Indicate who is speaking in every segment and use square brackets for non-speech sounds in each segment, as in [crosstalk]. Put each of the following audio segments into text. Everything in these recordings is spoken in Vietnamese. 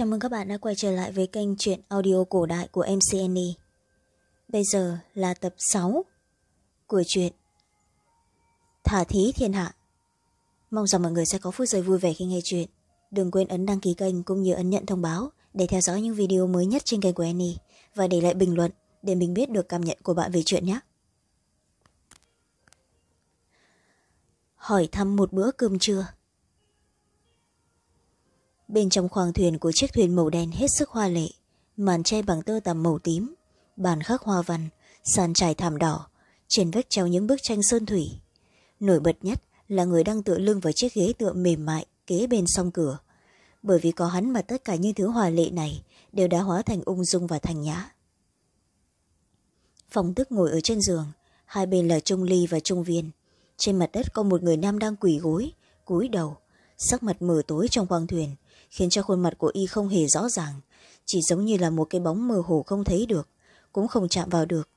Speaker 1: Chào mừng các bạn đã quay trở lại với kênh truyện audio cổ đại của MCNE. Bây giờ là tập sáu của truyện Thả thí thiên hạ. Mong rằng mọi người sẽ có phút giây vui vẻ khi nghe truyện. Đừng quên ấn đăng ký kênh cũng như ấn nhận thông báo để theo dõi những video mới nhất trên kênh của Annie và để lại bình luận để mình biết được cảm nhận của bạn về chuyện nhé. Hỏi thăm một bữa cơm trưa bên trong khoang thuyền của chiếc thuyền màu đen hết sức hoa lệ màn tre bằng tơ tằm màu tím bàn khắc hoa văn sàn trải thảm đỏ trên vách treo những bức tranh sơn thủy nổi bật nhất là người đang tựa lưng vào chiếc ghế tựa mềm mại kế bên song cửa bởi vì có hắn mà tất cả những thứ hoa lệ này đều đã hóa thành ung dung và thành nhã phong tức ngồi ở trên giường hai bên là trung ly và trung viên trên mặt đất có một người nam đang quỳ gối cúi đầu sắc mặt mờ tối trong khoang thuyền khiến cho khuôn mặt của y không hề rõ ràng chỉ giống như là một cái bóng mơ hồ không thấy được cũng không chạm vào được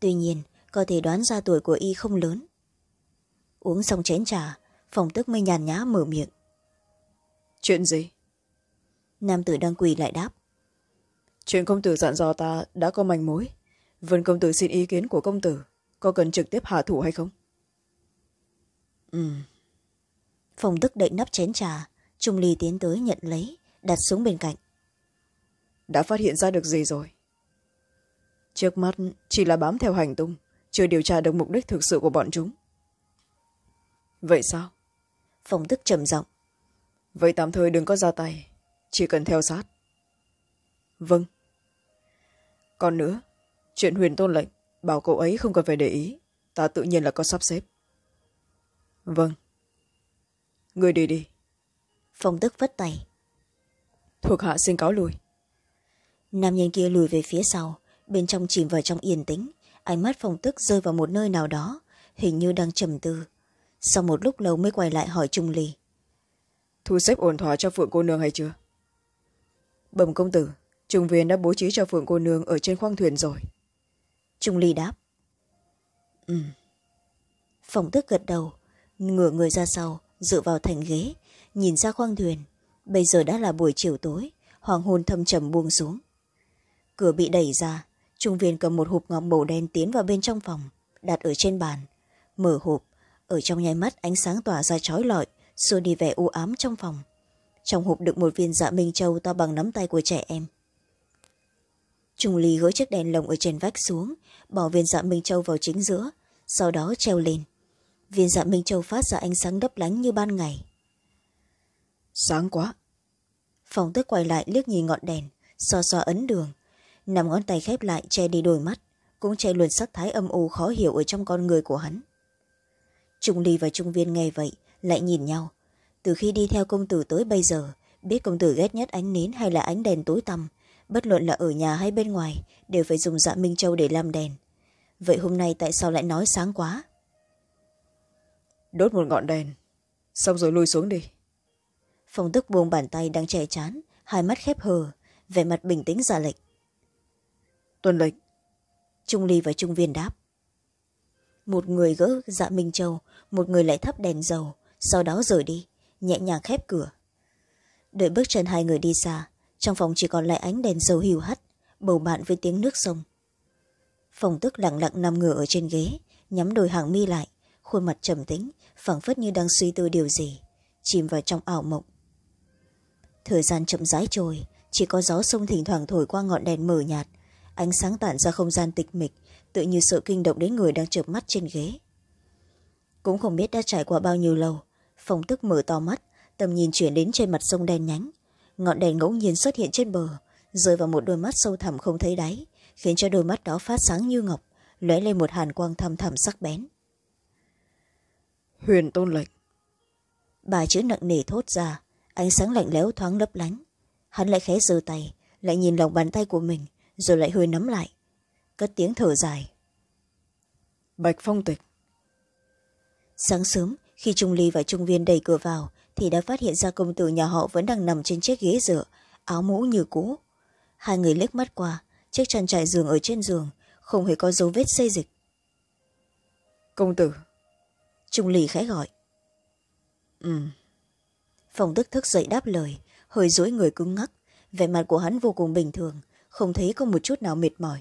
Speaker 1: tuy nhiên có thể đoán ra tuổi của y không lớn uống xong chén trà phòng tức mới nhàn nhã mở miệng chuyện gì nam tử đang quỳ lại đáp chuyện công tử dặn dò ta đã có manh mối vân công tử xin ý kiến của công tử có cần trực tiếp hạ thủ hay không ừ. phòng tức đậy nắp chén trà trung ly tiến tới nhận lấy đặt xuống bên cạnh đã phát hiện ra được gì rồi trước mắt chỉ là bám theo hành tung chưa điều tra được mục đích thực sự của bọn chúng vậy sao phong tức trầm giọng vậy tạm thời đừng có ra tay chỉ cần theo sát vâng còn nữa chuyện huyền tôn lệnh bảo cậu ấy không cần phải để ý ta tự nhiên là có sắp xếp vâng người đi đi phong tức phất tay thuộc hạ xin cáo lùi nam nhân kia lùi về phía sau bên trong chìm vào trong yên tĩnh ánh mắt phong tức rơi vào một nơi nào đó hình như đang trầm tư sau một lúc lâu mới quay lại hỏi trung ly thu xếp ổn thỏa cho phượng cô nương hay chưa bẩm công tử trung viên đã bố trí cho phượng cô nương ở trên khoang thuyền rồi trung ly đáp ừ phong tức gật đầu ngửa người ra sau dựa vào thành ghế nhìn ra khoang thuyền bây giờ đã là buổi chiều tối hoàng hôn thâm trầm buông xuống cửa bị đẩy ra trung viên cầm một hộp ngọc màu đen tiến vào bên trong phòng đặt ở trên bàn mở hộp ở trong nháy mắt ánh sáng tỏa ra trói lọi xua đi vẻ u ám trong phòng trong hộp đựng một viên dạ minh châu to bằng nắm tay của trẻ em trung ly gỡ chiếc đèn lồng ở trên vách xuống bỏ viên dạ minh châu vào chính giữa sau đó treo lên viên dạ minh châu phát ra ánh sáng lấp lánh như ban ngày sáng quá phong tức quay lại liếc nhìn ngọn đèn xoa xoa ấn đường nằm ngón tay khép lại che đi đôi mắt cũng che luôn sắc thái âm u khó hiểu ở trong con người của hắn trung ly và trung viên nghe vậy lại nhìn nhau từ khi đi theo công tử tới bây giờ biết công tử ghét nhất ánh nến hay là ánh đèn tối tăm bất luận là ở nhà hay bên ngoài đều phải dùng dạ minh châu để làm đèn vậy hôm nay tại sao lại nói sáng quá đốt một ngọn đèn xong rồi lui xuống đi phong tức buông bàn tay đang che chán hai mắt khép hờ vẻ mặt bình tĩnh ra lệnh tuân lệnh trung ly và trung viên đáp một người gỡ dạ minh châu một người lại thắp đèn dầu sau đó rời đi nhẹ nhàng khép cửa đợi bước chân hai người đi xa trong phòng chỉ còn lại ánh đèn dầu hiu hắt bầu bạn với tiếng nước sông Phong tức lặng lặng nằm ngửa ở trên ghế nhắm đôi hàng mi lại khuôn mặt trầm tĩnh phảng phất như đang suy tư điều gì chìm vào trong ảo mộng thời gian chậm rãi trôi chỉ có gió sông thỉnh thoảng thổi qua ngọn đèn mờ nhạt ánh sáng tản ra không gian tịch mịch tự như sợ kinh động đến người đang chợp mắt trên ghế cũng không biết đã trải qua bao nhiêu lâu phong tức mở to mắt tầm nhìn chuyển đến trên mặt sông đen nhánh ngọn đèn ngẫu nhiên xuất hiện trên bờ rơi vào một đôi mắt sâu thẳm không thấy đáy khiến cho đôi mắt đó phát sáng như ngọc lóe lên một hàn quang thăm thẳm sắc bén huyền tôn lệnh bà chữ nặng nề thốt ra ánh sáng lạnh lẽo thoáng lấp lánh hắn lại khẽ giơ tay lại nhìn lòng bàn tay của mình rồi lại hơi nắm lại cất tiếng thở dài bạch phong tịch sáng sớm khi trung ly và trung viên đẩy cửa vào thì đã phát hiện ra công tử nhà họ vẫn đang nằm trên chiếc ghế dựa áo mũ như cũ hai người liếc mắt qua chiếc chăn trải giường ở trên giường không hề có dấu vết xây dịch công tử trung ly khẽ gọi ừ、um phong tức thức dậy đáp lời hơi dối người cứng ngắc vẻ mặt của hắn vô cùng bình thường không thấy có một chút nào mệt mỏi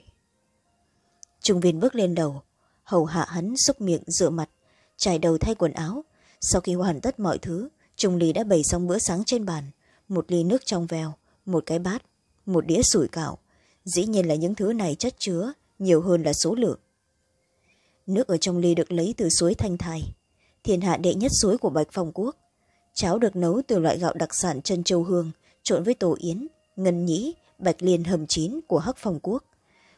Speaker 1: trung viên bước lên đầu hầu hạ hắn xúc miệng rửa mặt trải đầu thay quần áo sau khi hoàn tất mọi thứ trung lý đã bày xong bữa sáng trên bàn một ly nước trong veo một cái bát một đĩa sủi cảo dĩ nhiên là những thứ này chất chứa nhiều hơn là số lượng nước ở trong ly được lấy từ suối thanh thai thiên hạ đệ nhất suối của bạch phong quốc cháo được nấu từ loại gạo đặc sản chân châu hương trộn với tổ yến ngân nhĩ bạch liên hầm chín của hắc phong quốc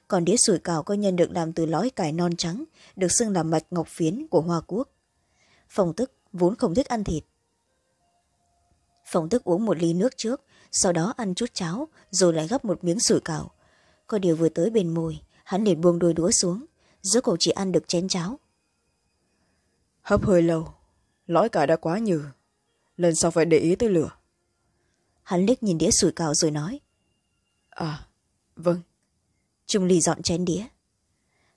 Speaker 1: còn đĩa sủi cảo có nhân được làm từ lõi cải non trắng được xưng là mạch ngọc phiến của hoa quốc phòng tức vốn không thích ăn thịt phòng tức uống một ly nước trước sau đó ăn chút cháo rồi lại gắp một miếng sủi cảo có điều vừa tới bên môi hắn liền buông đôi đũa xuống giữa cậu chỉ ăn được chén cháo hấp hơi lâu lõi cải đã quá nhừ lần sau phải để ý tới lửa hắn liếc nhìn đĩa sủi cào rồi nói à vâng trung ly dọn chén đĩa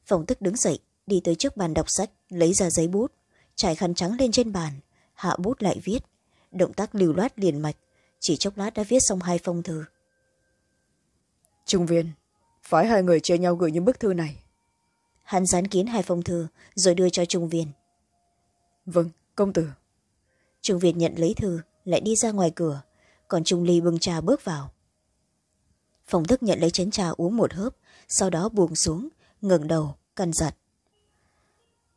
Speaker 1: phong thức đứng dậy đi tới trước bàn đọc sách lấy ra giấy bút trải khăn trắng lên trên bàn hạ bút lại viết động tác lưu loát liền mạch chỉ chốc lát đã viết xong hai phong thư trung viên phái hai người chia nhau gửi những bức thư này hắn dán kín hai phong thư rồi đưa cho trung viên vâng công tử Trường Việt nhận lấy thư, lại đi ra ngoài cửa, còn Trung Ly bưng trà bước vào. Phòng thức nhận lấy chén trà uống một hớp, sau đó buông xuống, ngẩng đầu, cằn giặt.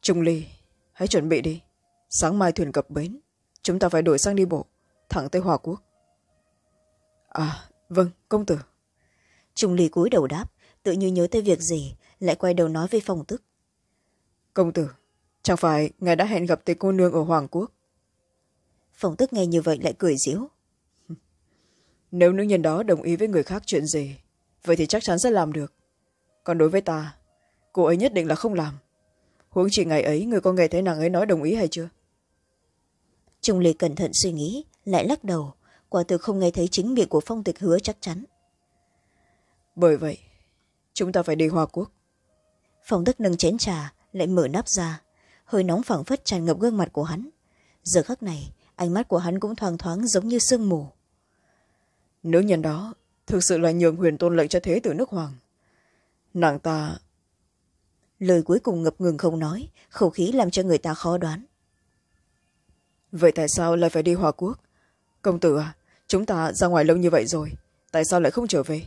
Speaker 1: Trung Ly, hãy chuẩn bị đi. Sáng mai thuyền cập bến, chúng ta phải đổi sang đi bộ, thẳng tới Hòa Quốc. À, vâng, công tử. Trung Ly cúi đầu đáp, tự như nhớ tới việc gì, lại quay đầu nói với phòng tức. Công tử, chẳng phải ngài đã hẹn gặp tề cô nương ở Hoàng Quốc phong tức nghe như vậy lại cười diễu [laughs] nếu nữ nhân đó đồng ý với người khác chuyện gì vậy thì chắc chắn sẽ làm được còn đối với ta cô ấy nhất định là không làm huống chỉ ngày ấy người có nghe thấy nàng ấy nói đồng ý hay chưa trung ly cẩn thận suy nghĩ lại lắc đầu quả thực không nghe thấy chính miệng của phong tịch hứa chắc chắn bởi vậy chúng ta phải đi hoa quốc phong tức nâng chén trà lại mở nắp ra hơi nóng phảng phất tràn ngập gương mặt của hắn giờ khắc này ánh mắt của hắn cũng thoáng thoáng giống như sương mù nữ nhân đó thực sự là nhường huyền tôn lệnh cho thế tử nước hoàng nàng ta lời cuối cùng ngập ngừng không nói khẩu khí làm cho người ta khó đoán vậy tại sao lại phải đi hòa quốc công tử à chúng ta ra ngoài lâu như vậy rồi tại sao lại không trở về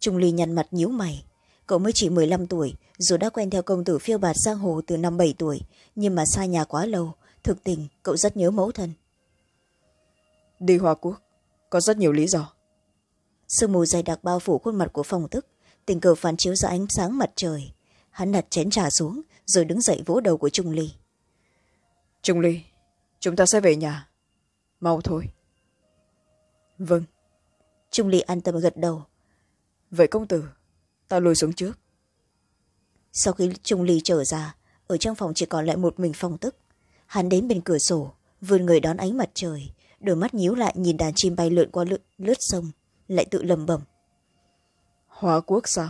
Speaker 1: trung ly nhăn mặt nhíu mày cậu mới chỉ m ộ ư ơ i năm tuổi dù đã quen theo công tử phiêu bạt giang hồ từ năm bảy tuổi nhưng mà xa nhà quá lâu thực tình cậu rất nhớ mẫu thân đi hoa quốc có rất nhiều lý do sương mù dày đặc bao phủ khuôn mặt của phong tức tình cờ phản chiếu ra ánh sáng mặt trời hắn đặt chén trà xuống rồi đứng dậy vỗ đầu của trung ly trung ly chúng ta sẽ về nhà mau thôi vâng trung ly an tâm gật đầu vậy công tử ta lùi xuống trước sau khi trung ly trở ra ở trong phòng chỉ còn lại một mình phong tức hắn đến bên cửa sổ vươn người đón ánh mặt trời đôi mắt nhíu lại nhìn đàn chim bay lượn qua lượn lướt sông lại tự lầm bầm hóa quốc sao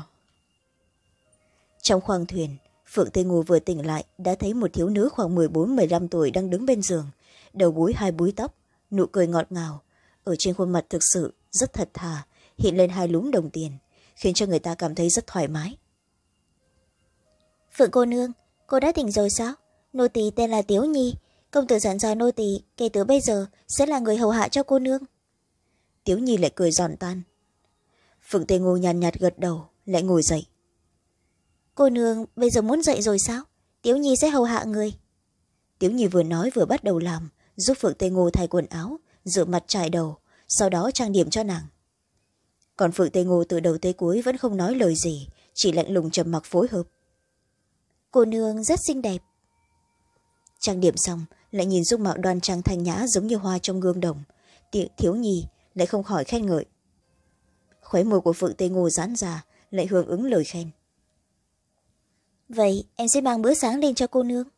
Speaker 1: trong khoang thuyền phượng tây ngô vừa tỉnh lại đã thấy một thiếu nữ khoảng mười bốn mười năm tuổi đang đứng bên giường đầu búi hai búi tóc nụ cười ngọt ngào ở trên khuôn mặt thực sự rất thật thà hiện lên hai lúm đồng tiền khiến cho người ta cảm thấy rất thoải mái phượng cô nương cô đã tỉnh rồi sao nô tỳ tên là tiếu nhi công tử dặn dò nô tỳ kể từ bây giờ sẽ là người hầu hạ cho cô nương tiếu nhi lại cười giòn tan phượng tây ngô nhàn nhạt, nhạt gật đầu lại ngồi dậy cô nương bây giờ muốn dậy rồi sao tiếu nhi sẽ hầu hạ người tiếu nhi vừa nói vừa bắt đầu làm giúp phượng tây ngô thay quần áo rửa mặt trải đầu sau đó trang điểm cho nàng còn phượng tây ngô từ đầu tới cuối vẫn không nói lời gì chỉ lạnh lùng trầm mặc phối hợp cô nương rất xinh đẹp trang điểm xong lại nhìn dung mạo đoan trang thanh nhã giống như hoa trong gương đồng Tiện thiếu nhi lại không khỏi khen ngợi khóe môi của phượng tây ngô giãn ra lại hưởng ứng lời khen vậy em sẽ mang bữa sáng lên cho cô nương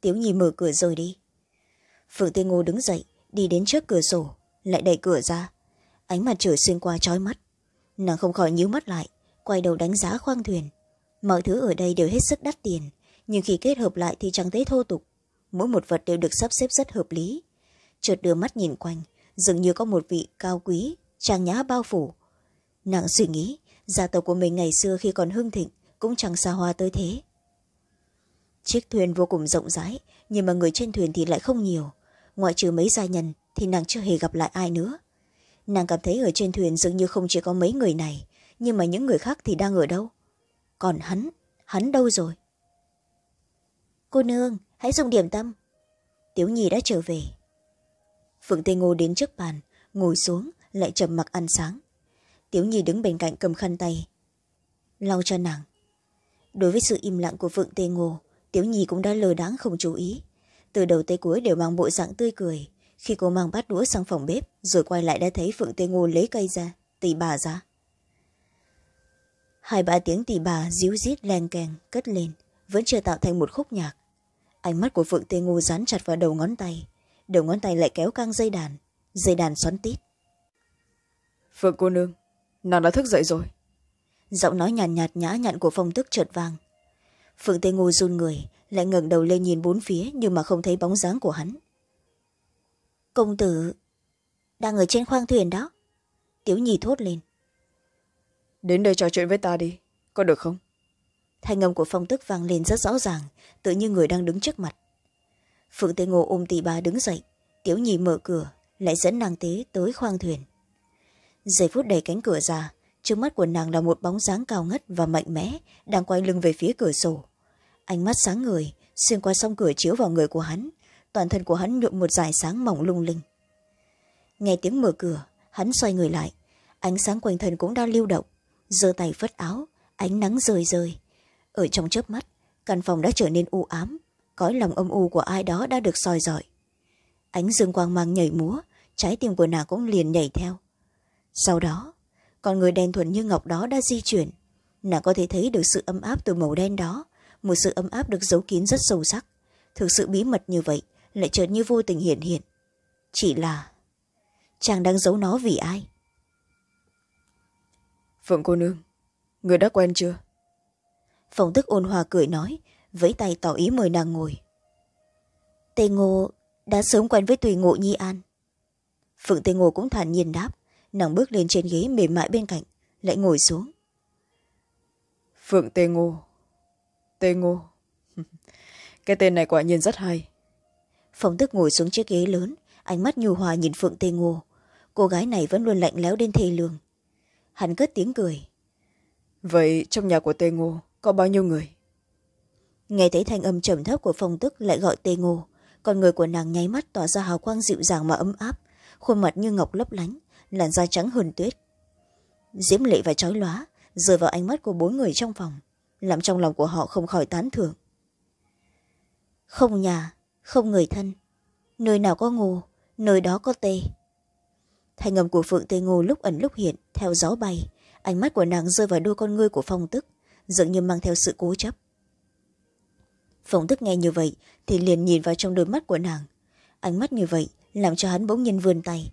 Speaker 1: tiếu nhi mở cửa rồi đi phượng tây ngô đứng dậy đi đến trước cửa sổ lại đẩy cửa ra ánh mặt trời xuyên qua trói mắt nàng không khỏi nhíu mắt lại quay đầu đánh giá khoang thuyền mọi thứ ở đây đều hết sức đắt tiền nhưng khi kết hợp lại thì chẳng thấy thô tục mỗi một vật đều được sắp xếp rất hợp lý chợt đưa mắt nhìn quanh dường như có một vị cao quý trang nhã bao phủ nàng suy nghĩ gia tộc của mình ngày xưa khi còn hưng thịnh cũng chẳng xa hoa tới thế chiếc thuyền vô cùng rộng rãi nhưng mà người trên thuyền thì lại không nhiều ngoại trừ mấy gia nhân thì nàng chưa hề gặp lại ai nữa nàng cảm thấy ở trên thuyền dường như không chỉ có mấy người này nhưng mà những người khác thì đang ở đâu còn hắn hắn đâu rồi cô nương hãy dùng điểm tâm tiểu nhi đã trở về phượng tây ngô đến trước bàn ngồi xuống lại trầm mặc ăn sáng tiểu nhi đứng bên cạnh cầm khăn tay lau cho nàng đối với sự im lặng của phượng tây ngô tiểu nhi cũng đã lờ đáng không chú ý từ đầu tới cuối đều mang bộ dạng tươi cười khi cô mang bát đũa sang phòng bếp rồi quay lại đã thấy phượng tây ngô lấy cây ra tỉ bà ra hai ba tiếng tỉ bà díu rít len keng cất lên vẫn chưa tạo thành một khúc nhạc ánh mắt của phượng tê ngu dán chặt vào đầu ngón tay đầu ngón tay lại kéo căng dây đàn dây đàn xoắn tít phượng cô nương nàng đã thức dậy rồi giọng nói nhàn nhạt, nhạt nhã nhặn của phong tức chợt vang phượng tê ngu run người lại ngẩng đầu lên nhìn bốn phía nhưng mà không thấy bóng dáng của hắn công tử đang ở trên khoang thuyền đó Tiểu nhi thốt lên đến đây trò chuyện với ta đi có được không thanh âm của phong tức vang lên rất rõ ràng tự như người đang đứng trước mặt phượng tê ngô ôm tỷ bà đứng dậy tiểu nhì mở cửa lại dẫn nàng tế tới khoang thuyền giây phút đẩy cánh cửa ra trước mắt của nàng là một bóng dáng cao ngất và mạnh mẽ đang quay lưng về phía cửa sổ ánh mắt sáng người xuyên qua song cửa chiếu vào người của hắn toàn thân của hắn nhuộm một dải sáng mỏng lung linh nghe tiếng mở cửa hắn xoay người lại ánh sáng quanh thân cũng đang lưu động giơ tay phất áo ánh nắng rời rời ở trong chớp mắt căn phòng đã trở nên u ám cõi lòng âm u của ai đó đã được soi rọi ánh dương quang mang nhảy múa trái tim của nàng cũng liền nhảy theo sau đó con người đen thuần như ngọc đó đã di chuyển nàng có thể thấy được sự ấm áp từ màu đen đó một sự ấm áp được giấu kín rất sâu sắc thực sự bí mật như vậy lại chợt như vô tình hiện hiện chỉ là chàng đang giấu nó vì ai phượng cô nương người đã quen chưa phong tức ôn hòa cười nói vẫy tay tỏ ý mời nàng ngồi tề ngô đã sớm quen với tùy ngộ nhi an phượng tề ngô cũng thản nhiên đáp nàng bước lên trên ghế mềm mại bên cạnh lại ngồi xuống phượng tề ngô tề ngô [laughs] cái tên này quả nhiên rất hay phong tức ngồi xuống chiếc ghế lớn ánh mắt nhu hòa nhìn phượng tề ngô cô gái này vẫn luôn lạnh lẽo đến thê lương hắn cất tiếng cười vậy trong nhà của tề ngô có bao nhiêu người nghe thấy thanh âm trầm thấp của phong tức lại gọi tê ngô con người của nàng nháy mắt tỏa ra hào quang dịu dàng mà ấm áp khuôn mặt như ngọc lấp lánh làn da trắng hơn tuyết diễm lệ và trói lóa rơi vào ánh mắt của bốn người trong phòng làm trong lòng của họ không khỏi tán thưởng không nhà không người thân nơi nào có ngô nơi đó có tê thanh âm của phượng tê ngô lúc ẩn lúc hiện theo gió bay ánh mắt của nàng rơi vào đôi con ngươi của phong tức dường như mang theo sự cố chấp phóng tức nghe như vậy thì liền nhìn vào trong đôi mắt của nàng ánh mắt như vậy làm cho hắn bỗng nhiên vươn tay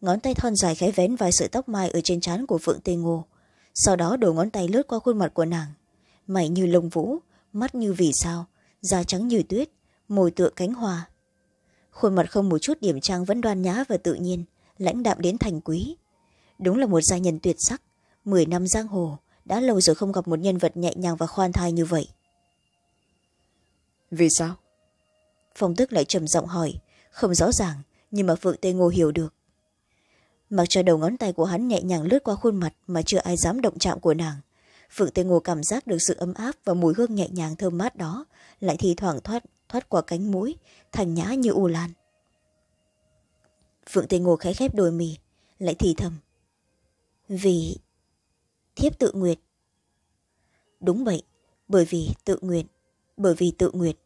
Speaker 1: ngón tay thon dài khẽ vén vài sợi tóc mai ở trên trán của phượng tây ngô sau đó đổ ngón tay lướt qua khuôn mặt của nàng mày như lông vũ mắt như vì sao da trắng như tuyết mồi tựa cánh hoa khuôn mặt không một chút điểm trang vẫn đoan nhã và tự nhiên lãnh đạm đến thành quý đúng là một gia nhân tuyệt sắc mười năm giang hồ đã lâu rồi không gặp một nhân vật nhẹ nhàng và khoan thai như vậy vì sao phong tức lại trầm giọng hỏi không rõ ràng nhưng mà phượng tây ngô hiểu được mặc cho đầu ngón tay của hắn nhẹ nhàng lướt qua khuôn mặt mà chưa ai dám động chạm của nàng phượng tây ngô cảm giác được sự ấm áp và mùi hương nhẹ nhàng thơm mát đó lại thì thoảng thoát thoát qua cánh mũi thành nhã như u lan phượng tây ngô khé khép đôi mì lại thì thầm vì thiếp tự nguyện đúng vậy bởi vì tự nguyện bởi vì tự nguyện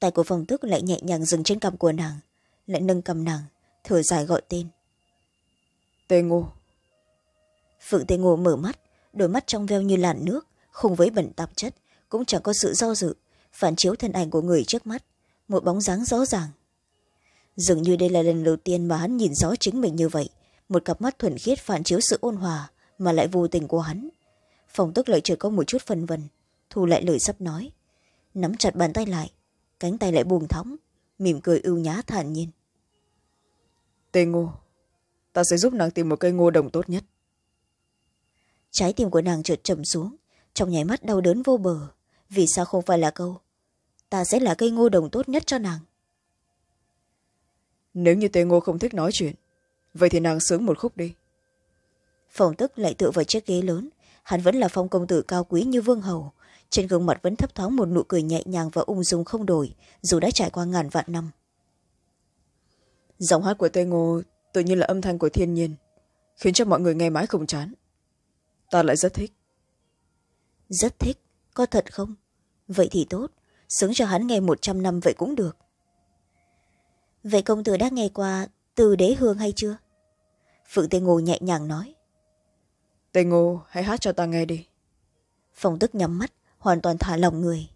Speaker 1: tay của phong thức lại nhẹ nhàng dừng trên cằm của nàng lại nâng cằm nàng thở dài gọi tên tề ngô phượng tề ngô mở mắt đôi mắt trong veo như làn nước không với bẩn tạp chất cũng chẳng có sự do dự phản chiếu thân ảnh của người trước mắt một bóng dáng rõ ràng dường như đây là lần đầu tiên mà hắn nhìn rõ chính mình như vậy một cặp mắt thuần khiết phản chiếu sự ôn hòa mà lại vô tình của hắn phòng tức lợi chợt có một chút phân vân thu lại lời sắp nói nắm chặt bàn tay lại cánh tay lại buông thõng mỉm cười ưu nhá thản nhiên tê ngô ta sẽ giúp nàng tìm một cây ngô đồng tốt nhất trái tim của nàng trượt trầm xuống trong nháy mắt đau đớn vô bờ vì sao không phải là câu ta sẽ là cây ngô đồng tốt nhất cho nàng nếu như tê ngô không thích nói chuyện vậy thì nàng sướng một khúc đi phong tức lại tựa vào chiếc ghế lớn hắn vẫn là phong công tử cao quý như vương hầu trên gương mặt vẫn thấp thoáng một nụ cười nhẹ nhàng và ung dung không đổi dù đã trải qua ngàn vạn năm giọng hát của tây ngô tự nhiên là âm thanh của thiên nhiên khiến cho mọi người nghe mãi không chán ta lại rất thích rất thích có thật không vậy thì tốt sướng cho hắn nghe một trăm năm vậy cũng được vậy công tử đã nghe qua từ đế hương hay chưa phượng tây ngô nhẹ nhàng nói tây ngô hãy hát cho ta nghe đi Phong tức nhắm mắt hoàn toàn thả lòng người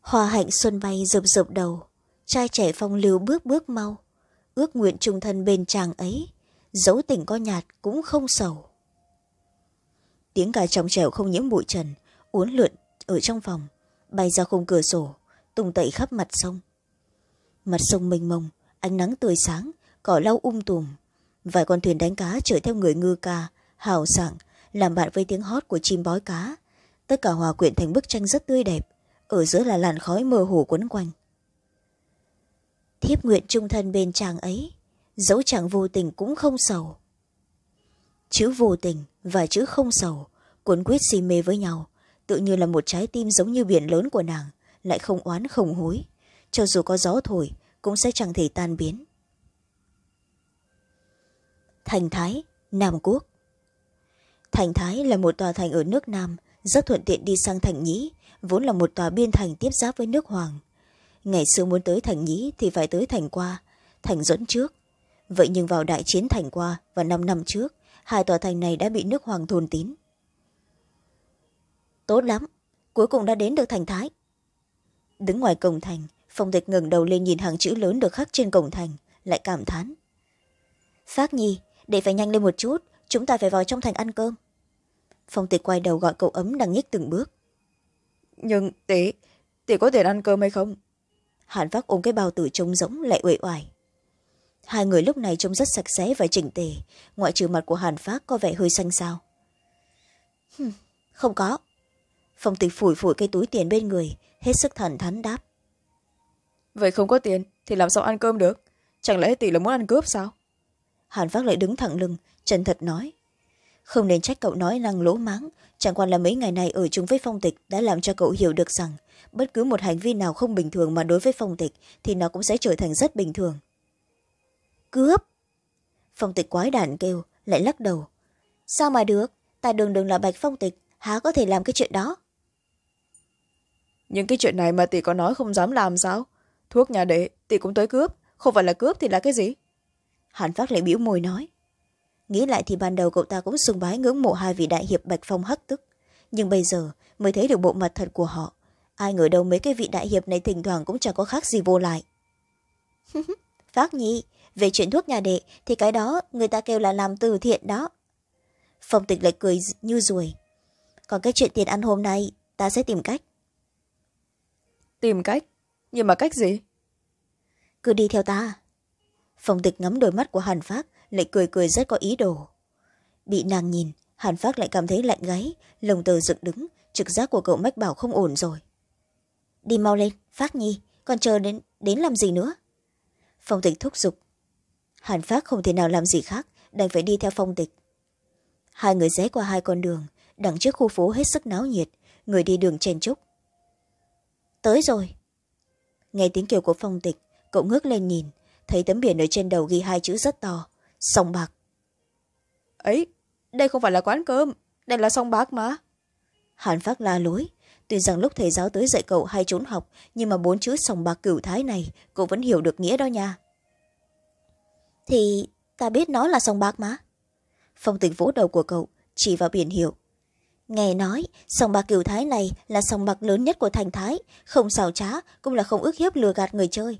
Speaker 1: hoa hạnh xuân bay rụp rụp đầu trai trẻ phong lưu bước bước mau ước nguyện trung thân bên chàng ấy dấu tình có nhạt cũng không sầu tiếng gà trong trẻo không nhiễm bụi trần uốn lượn ở trong phòng bay ra khung cửa sổ tung tẩy khắp mặt sông mặt sông mênh mông ánh nắng tươi sáng cỏ lau um tùm vài con thuyền đánh cá chở theo người ngư ca hào sảng làm bạn với tiếng hót của chim bói cá tất cả hòa quyện thành bức tranh rất tươi đẹp ở giữa là làn khói mơ hồ quấn quanh thiếp nguyện trung thân bên chàng ấy dẫu chàng vô tình cũng không sầu chữ vô tình và chữ không sầu cuốn quýt si mê với nhau tự như là một trái tim giống như biển lớn của nàng lại không oán không hối cho dù có gió thổi cũng sẽ chẳng thể tan biến thành thái nam quốc thành thái là một tòa thành ở nước nam rất thuận tiện đi sang thành nhĩ vốn là một tòa biên thành tiếp giáp với nước hoàng ngày xưa muốn tới thành nhĩ thì phải tới thành qua thành dẫn trước vậy nhưng vào đại chiến thành qua và năm năm trước hai tòa thành này đã bị nước hoàng thôn tín tốt lắm cuối cùng đã đến được thành thái đứng ngoài cổng thành phong tịch ngẩng đầu lên nhìn hàng chữ lớn được khắc trên cổng thành lại cảm thán phác nhi để phải nhanh lên một chút chúng ta phải vào trong thành ăn cơm phong tịch quay đầu gọi cậu ấm đang nhích từng bước nhưng tế tế có tiền ăn cơm hay không hàn vác ôm cái bao tử trông rỗng lại uể oải hai người lúc này trông rất sạch sẽ và chỉnh tề ngoại trừ mặt của hàn phát có vẻ hơi xanh xao không có phong tịch phủi phủi cái túi tiền bên người hết sức thẳng thắn đáp vậy không có tiền thì làm sao ăn cơm được chẳng lẽ tỷ là muốn ăn cướp sao hàn phát lại đứng thẳng lưng chân thật nói không nên trách cậu nói năng lỗ máng chẳng qua là mấy ngày này ở chung với phong tịch đã làm cho cậu hiểu được rằng bất cứ một hành vi nào không bình thường mà đối với phong tịch thì nó cũng sẽ trở thành rất bình thường cướp phong tịch quái đản kêu lại lắc đầu sao mà được tại đường đường là bạch phong tịch há có thể làm cái chuyện đó những cái chuyện này mà tỷ có nói không dám làm sao thuốc nhà đệ tỷ cũng tới cướp không phải là cướp thì là cái gì hàn phát lại biểu môi nói nghĩ lại thì ban đầu cậu ta cũng sùng bái ngưỡng mộ hai vị đại hiệp bạch phong hắc tức nhưng bây giờ mới thấy được bộ mặt thật của họ ai ngờ đâu mấy cái vị đại hiệp này thỉnh thoảng cũng chẳng có khác gì vô lại [laughs] phác nhi về chuyện thuốc nhà đệ thì cái đó người ta kêu là làm từ thiện đó phong tịch lại cười như rùi còn cái chuyện tiền ăn hôm nay ta sẽ tìm cách tìm cách nhưng mà cách gì cứ đi theo ta phong tịch ngắm đôi mắt của hàn phát lại cười cười rất có ý đồ bị nàng nhìn hàn phát lại cảm thấy lạnh gáy lồng tờ dựng đứng trực giác của cậu mách bảo không ổn rồi đi mau lên phát nhi còn chờ đến đến làm gì nữa phong tịch thúc giục hàn phát không thể nào làm gì khác đành phải đi theo phong tịch hai người rẽ qua hai con đường đằng trước khu phố hết sức náo nhiệt người đi đường chen trúc tới rồi nghe tiếng kêu của phong tịch cậu ngước lên nhìn thấy tấm biển ở trên đầu ghi hai chữ rất to sông bạc ấy đây không phải là quán cơm đây là sông bạc mà hàn phát la lối tuy rằng lúc thầy giáo tới dạy cậu hay trốn học nhưng mà bốn chữ sòng bạc cửu thái này cậu vẫn hiểu được nghĩa đó nha thì ta biết nó là sòng bạc mà phong tình vỗ đầu của cậu chỉ vào biển hiệu nghe nói sòng bạc cửu thái này là sòng bạc lớn nhất của thành thái không xào trá cũng là không ước hiếp lừa gạt người chơi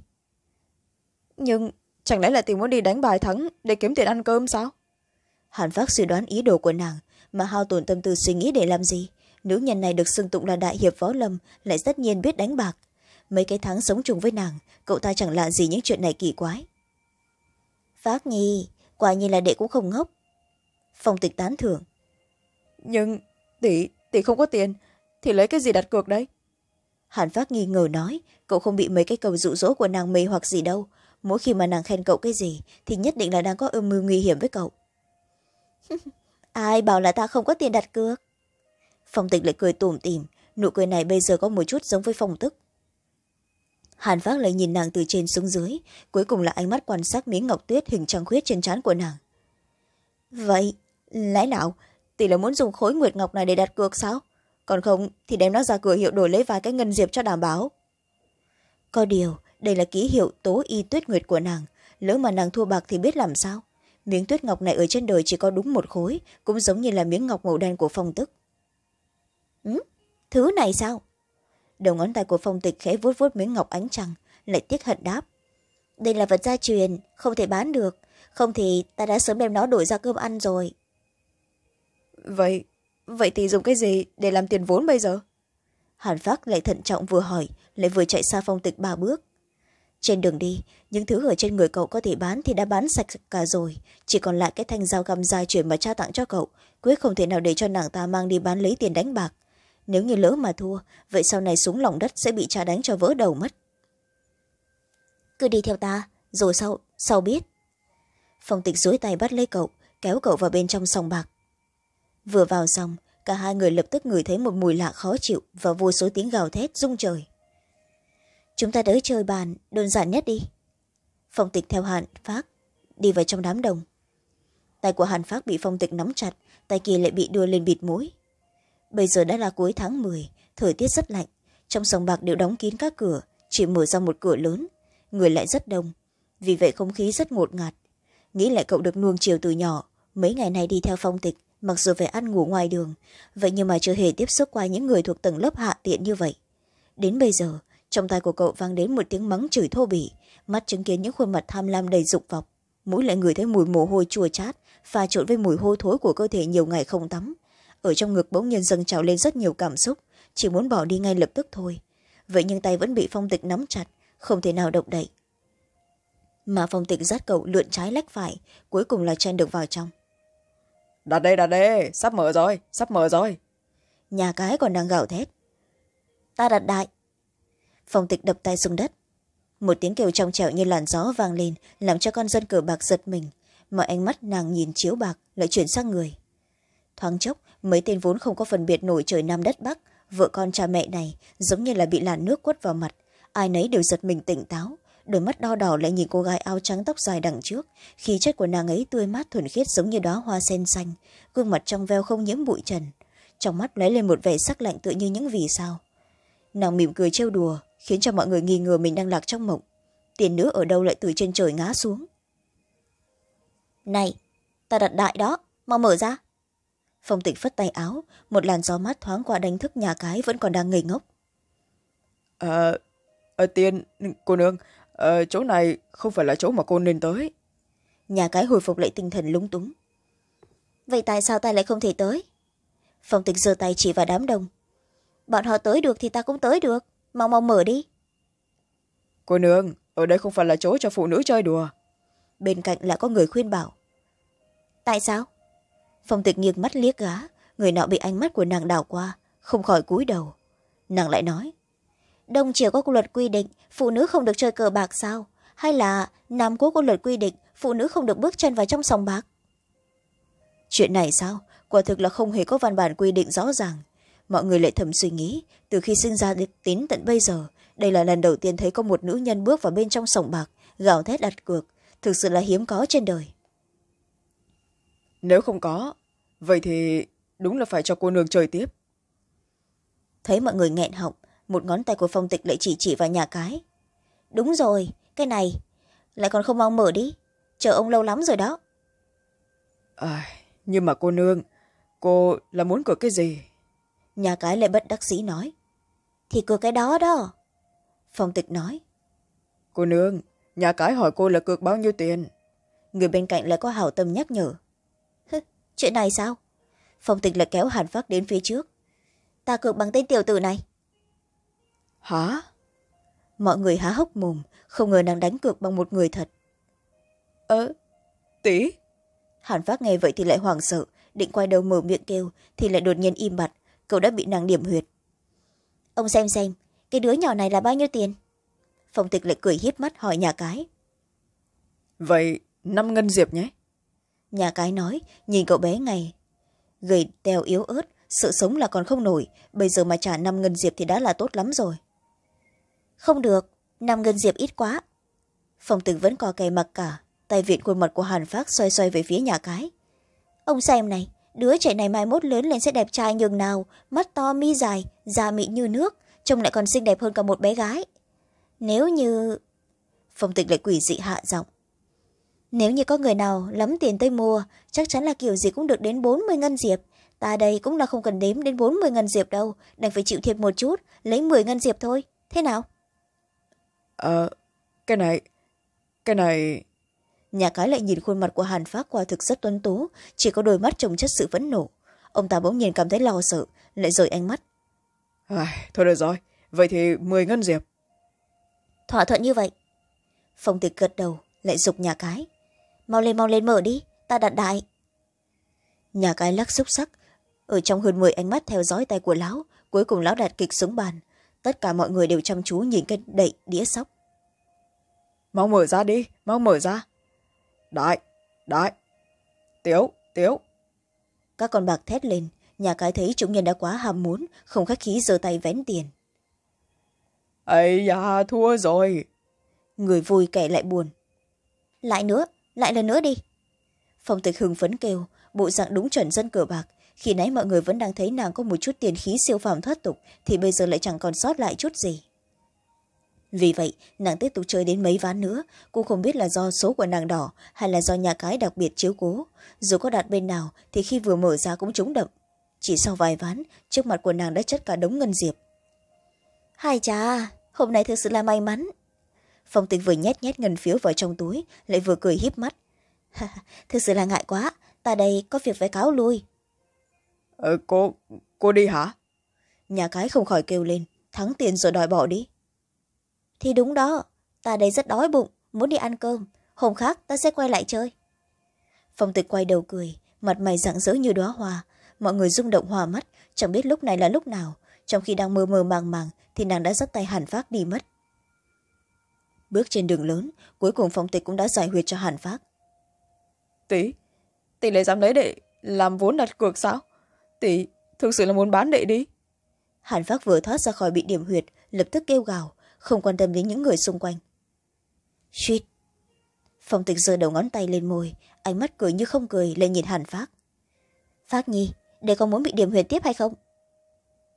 Speaker 1: nhưng chẳng lẽ là tìm muốn đi đánh bài thắng để kiếm tiền ăn cơm sao hàn phát suy đoán ý đồ của nàng mà hao tổn tâm tư suy nghĩ để làm gì nữ nhân này được xưng tụng là đại hiệp võ lâm lại rất nhiên biết đánh bạc mấy cái tháng sống chung với nàng cậu ta chẳng lạ gì những chuyện này kỳ quái phát nhi quả nhiên là đệ cũng không ngốc phong tịch tán thưởng nhưng tỷ tỷ không có tiền thì lấy cái gì đặt cược đấy hàn phát nghi ngờ nói cậu không bị mấy cái cầu rụ rỗ của nàng mê hoặc gì đâu mỗi khi mà nàng khen cậu cái gì thì nhất định là đang có âm mưu nguy hiểm với cậu [laughs] ai bảo là ta không có tiền đặt cược phong tịch lại cười tủm tỉm nụ cười này bây giờ có một chút giống với phong tức hàn phát lại nhìn nàng từ trên xuống dưới cuối cùng là ánh mắt quan sát miếng ngọc tuyết hình trăng khuyết trên trán của nàng vậy lẽ nào tỷ là muốn dùng khối nguyệt ngọc này để đặt cược sao còn không thì đem nó ra cửa hiệu đổi lấy vài cái ngân diệp cho đảm bảo có điều đây là ký hiệu tố y tuyết nguyệt của nàng lỡ mà nàng thua bạc thì biết làm sao miếng tuyết ngọc này ở trên đời chỉ có đúng một khối cũng giống như là miếng ngọc màu đen của phong tức ừ? thứ này sao đầu ngón tay của phong tịch khẽ vuốt vuốt miếng ngọc ánh trăng lại tiếc hận đáp đây là vật gia truyền không thể bán được không thì ta đã sớm đem nó đổi ra cơm ăn rồi vậy vậy thì dùng cái gì để làm tiền vốn bây giờ hàn phát lại thận trọng vừa hỏi lại vừa chạy xa phong tịch ba bước trên đường đi những thứ ở trên người cậu có thể bán thì đã bán sạch cả rồi chỉ còn lại cái thanh dao găm dai chuyển mà cha tặng cho cậu quyết không thể nào để cho nàng ta mang đi bán lấy tiền đánh bạc nếu như lỡ mà thua vậy sau này xuống lòng đất sẽ bị cha đánh cho vỡ đầu mất cứ đi theo ta rồi sau sau biết phong tịch dối tay bắt lấy cậu kéo cậu vào bên trong sòng bạc vừa vào sòng cả hai người lập tức ngửi thấy một mùi lạ khó chịu và vô số tiếng gào thét rung trời chúng ta tới chơi bàn đơn giản nhất đi phong tịch theo hạn phát đi vào trong đám đồng tay của hàn phát bị phong tịch nắm chặt tay kia lại bị đưa lên bịt mũi bây giờ đã là cuối tháng m thời tiết rất lạnh trong sòng bạc đều đóng kín các cửa chỉ mở ra một cửa lớn người lại rất đông vì vậy không khí rất ngột ngạt nghĩ lại cậu được nuông chiều từ nhỏ mấy ngày nay đi theo phong tịch mặc dù phải ăn ngủ ngoài đường vậy nhưng mà chưa hề tiếp xúc qua những người thuộc tầng lớp hạ tiện như vậy đến bây giờ trong tai của cậu vang đến một tiếng mắng chửi thô bỉ mắt chứng kiến những khuôn mặt tham lam đầy dục vọng mũi lại ngửi thấy mùi mồ hôi chua chát pha trộn với mùi hôi thối của cơ thể nhiều ngày không tắm ở trong ngực bỗng nhiên dâng trào lên rất nhiều cảm xúc chỉ muốn bỏ đi ngay lập tức thôi vậy nhưng tay vẫn bị phong tịch nắm chặt không thể nào động đậy mà phong tịch dắt cậu lượn trái lách phải cuối cùng là chen được vào trong đặt đây đặt đây sắp mở rồi sắp mở rồi nhà cái còn đang gào thét ta đặt đại phong tịch đập tay xuống đất một tiếng kêu trong trẻo như làn gió vang lên làm cho con dân cờ bạc giật mình mà ánh mắt nàng nhìn chiếu bạc lại chuyển sang người thoáng chốc mấy tên vốn không có phần biệt nổi trời nam đất bắc vợ con cha mẹ này giống như là bị làn nước quất vào mặt ai nấy đều giật mình tỉnh táo đôi mắt đo đỏ lại nhìn cô gái áo trắng tóc dài đằng trước khí chất của nàng ấy tươi mát thuần khiết giống như đó hoa sen xanh gương mặt trong veo không nhiễm bụi trần trong mắt lấy lên một vẻ sắc lạnh tựa như những vì sao nàng mỉm cười trêu đùa khiến cho mọi người nghi ngờ mình đang lạc trong mộng tiền nữ ở đâu lại từ trên trời ngã xuống này ta đặt đại đó mau mở ra phong tịch phất tay áo một làn gió mát thoáng qua đánh thức nhà cái vẫn còn đang ngây ngốc à, à, tiên cô nương à, chỗ này không phải là chỗ mà cô nên tới nhà cái hồi phục lại tinh thần lúng túng vậy tại sao ta lại không thể tới phong tịch giơ tay chỉ vào đám đông bọn họ tới được thì ta cũng tới được mau mau mở đi cô nương ở đây không phải là chỗ cho phụ nữ chơi đùa bên cạnh lại có người khuyên bảo tại sao phong tịch nghiêng mắt liếc gá người nọ bị ánh mắt của nàng đảo qua không khỏi cúi đầu nàng lại nói đông triều có luật quy định phụ nữ không được chơi cờ bạc sao hay là nam quốc có luật quy định phụ nữ không được bước chân vào trong sòng bạc chuyện này sao quả thực là không hề có văn bản quy định rõ ràng mọi người lại thầm suy nghĩ từ khi sinh ra đến tận bây giờ đây là lần đầu tiên thấy có một nữ nhân bước vào bên trong sòng bạc gào thét đặt cược thực sự là hiếm có trên đời nếu không có vậy thì đúng là phải cho cô nương chơi tiếp thấy mọi người nghẹn họng một ngón tay của phong tịch lại chỉ chỉ vào nhà cái đúng rồi cái này lại còn không mau mở đi chờ ông lâu lắm rồi đó à, nhưng mà cô nương cô là muốn cược cái gì nhà cái lại bất đắc sĩ nói thì cược cái đó đó phong tịch nói cô nương nhà cái hỏi cô là cược bao nhiêu tiền người bên cạnh lại có hảo tâm nhắc nhở chuyện này sao phong tịch lại kéo hàn phát đến phía trước ta cược bằng tên tiểu tử này hả mọi người há hốc mồm không ngờ nàng đánh cược bằng một người thật ơ ờ, tí hàn phát nghe vậy thì lại hoảng sợ định quay đầu mở miệng kêu thì lại đột nhiên im bặt cậu đã bị nàng điểm huyệt ông xem xem cái đứa nhỏ này là bao nhiêu tiền phong tịch lại cười hiếp mắt hỏi nhà cái vậy năm ngân diệp nhé nhà cái nói nhìn cậu bé ngày gầy teo yếu ớt sự sống là còn không nổi bây giờ mà trả năm ngân diệp thì đã là tốt lắm rồi không được năm ngân diệp ít quá phong tịch vẫn co kè mặc cả tay viện khuôn mặt của hàn phát xoay xoay về phía nhà cái ông xem này đứa trẻ này mai mốt lớn lên sẽ đẹp trai nhường nào mắt to mi dài da mịn như nước trông lại còn xinh đẹp hơn cả một bé gái nếu như phong tịch lại quỷ dị hạ giọng nếu như có người nào lắm tiền tới mua chắc chắn là kiểu gì cũng được đến bốn mươi ngân diệp ta đây cũng là không cần đếm đến bốn mươi ngân diệp đâu đành phải chịu thiệt một chút lấy mười ngân diệp thôi thế nào ờ cái này cái này nhà cái lại nhìn khuôn mặt của hàn phát qua thực rất tuấn tú chỉ có đôi mắt trồng chất sự vẫn nổ ông ta bỗng nhiên cảm thấy lo sợ lại rời ánh mắt à, thôi được rồi vậy thì mười ngân diệp thỏa thuận như vậy phong tịch gật đầu lại dục nhà cái mau lên mau lên mở đi ta đặt đại nhà cái lắc xúc sắc ở trong hơn mười ánh mắt theo dõi tay của lão cuối cùng lão đặt kịch xuống bàn tất cả mọi người đều chăm chú nhìn cái đậy đĩa sóc mau mở ra đi mau mở ra đại đại tiếu tiếu các con bạc thét lên nhà cái thấy chúng nhân đã quá ham muốn không khách khí giơ tay vén tiền ấy da thua rồi người vui kẻ lại buồn lại nữa lại lần nữa đi phong tịch hừng phấn kêu bộ dạng đúng chuẩn dân cờ bạc khi nãy mọi người vẫn đang thấy nàng có một chút tiền khí siêu phàm thoát tục thì bây giờ lại chẳng còn sót lại chút gì vì vậy nàng tiếp tục chơi đến mấy ván nữa cô không biết là do số của nàng đỏ hay là do nhà cái đặc biệt chiếu cố dù có đặt bên nào thì khi vừa mở ra cũng trúng đậm chỉ sau vài ván trước mặt của nàng đã chất cả đống ngân diệp hai cha, hôm nay thực sự là may mắn phong tịch vừa nhét nhét ngân phiếu vào trong túi lại vừa cười híp mắt thực sự là ngại quá ta đây có việc phải cáo lui ờ, cô cô đi hả nhà cái không khỏi kêu lên thắng tiền rồi đòi bỏ đi thì đúng đó ta đây rất đói bụng muốn đi ăn cơm hôm khác ta sẽ quay lại chơi phong tịch quay đầu cười mặt mày rạng rỡ như đóa hoa mọi người rung động hòa mắt chẳng biết lúc này là lúc nào trong khi đang mơ mơ màng màng thì nàng đã dắt tay hàn phát đi mất bước trên đường lớn cuối cùng phong tịch cũng đã giải huyệt cho hàn phát tỷ tỷ lại dám lấy đệ làm vốn đặt cược sao tỷ thực sự là muốn bán đệ đi hàn phát vừa thoát ra khỏi bị điểm huyệt lập tức kêu gào không quan tâm đến những người xung quanh suýt phong tịch giơ đầu ngón tay lên môi ánh mắt cười như không cười lên nhìn hàn phát phát nhi để con muốn bị điểm huyền tiếp hay không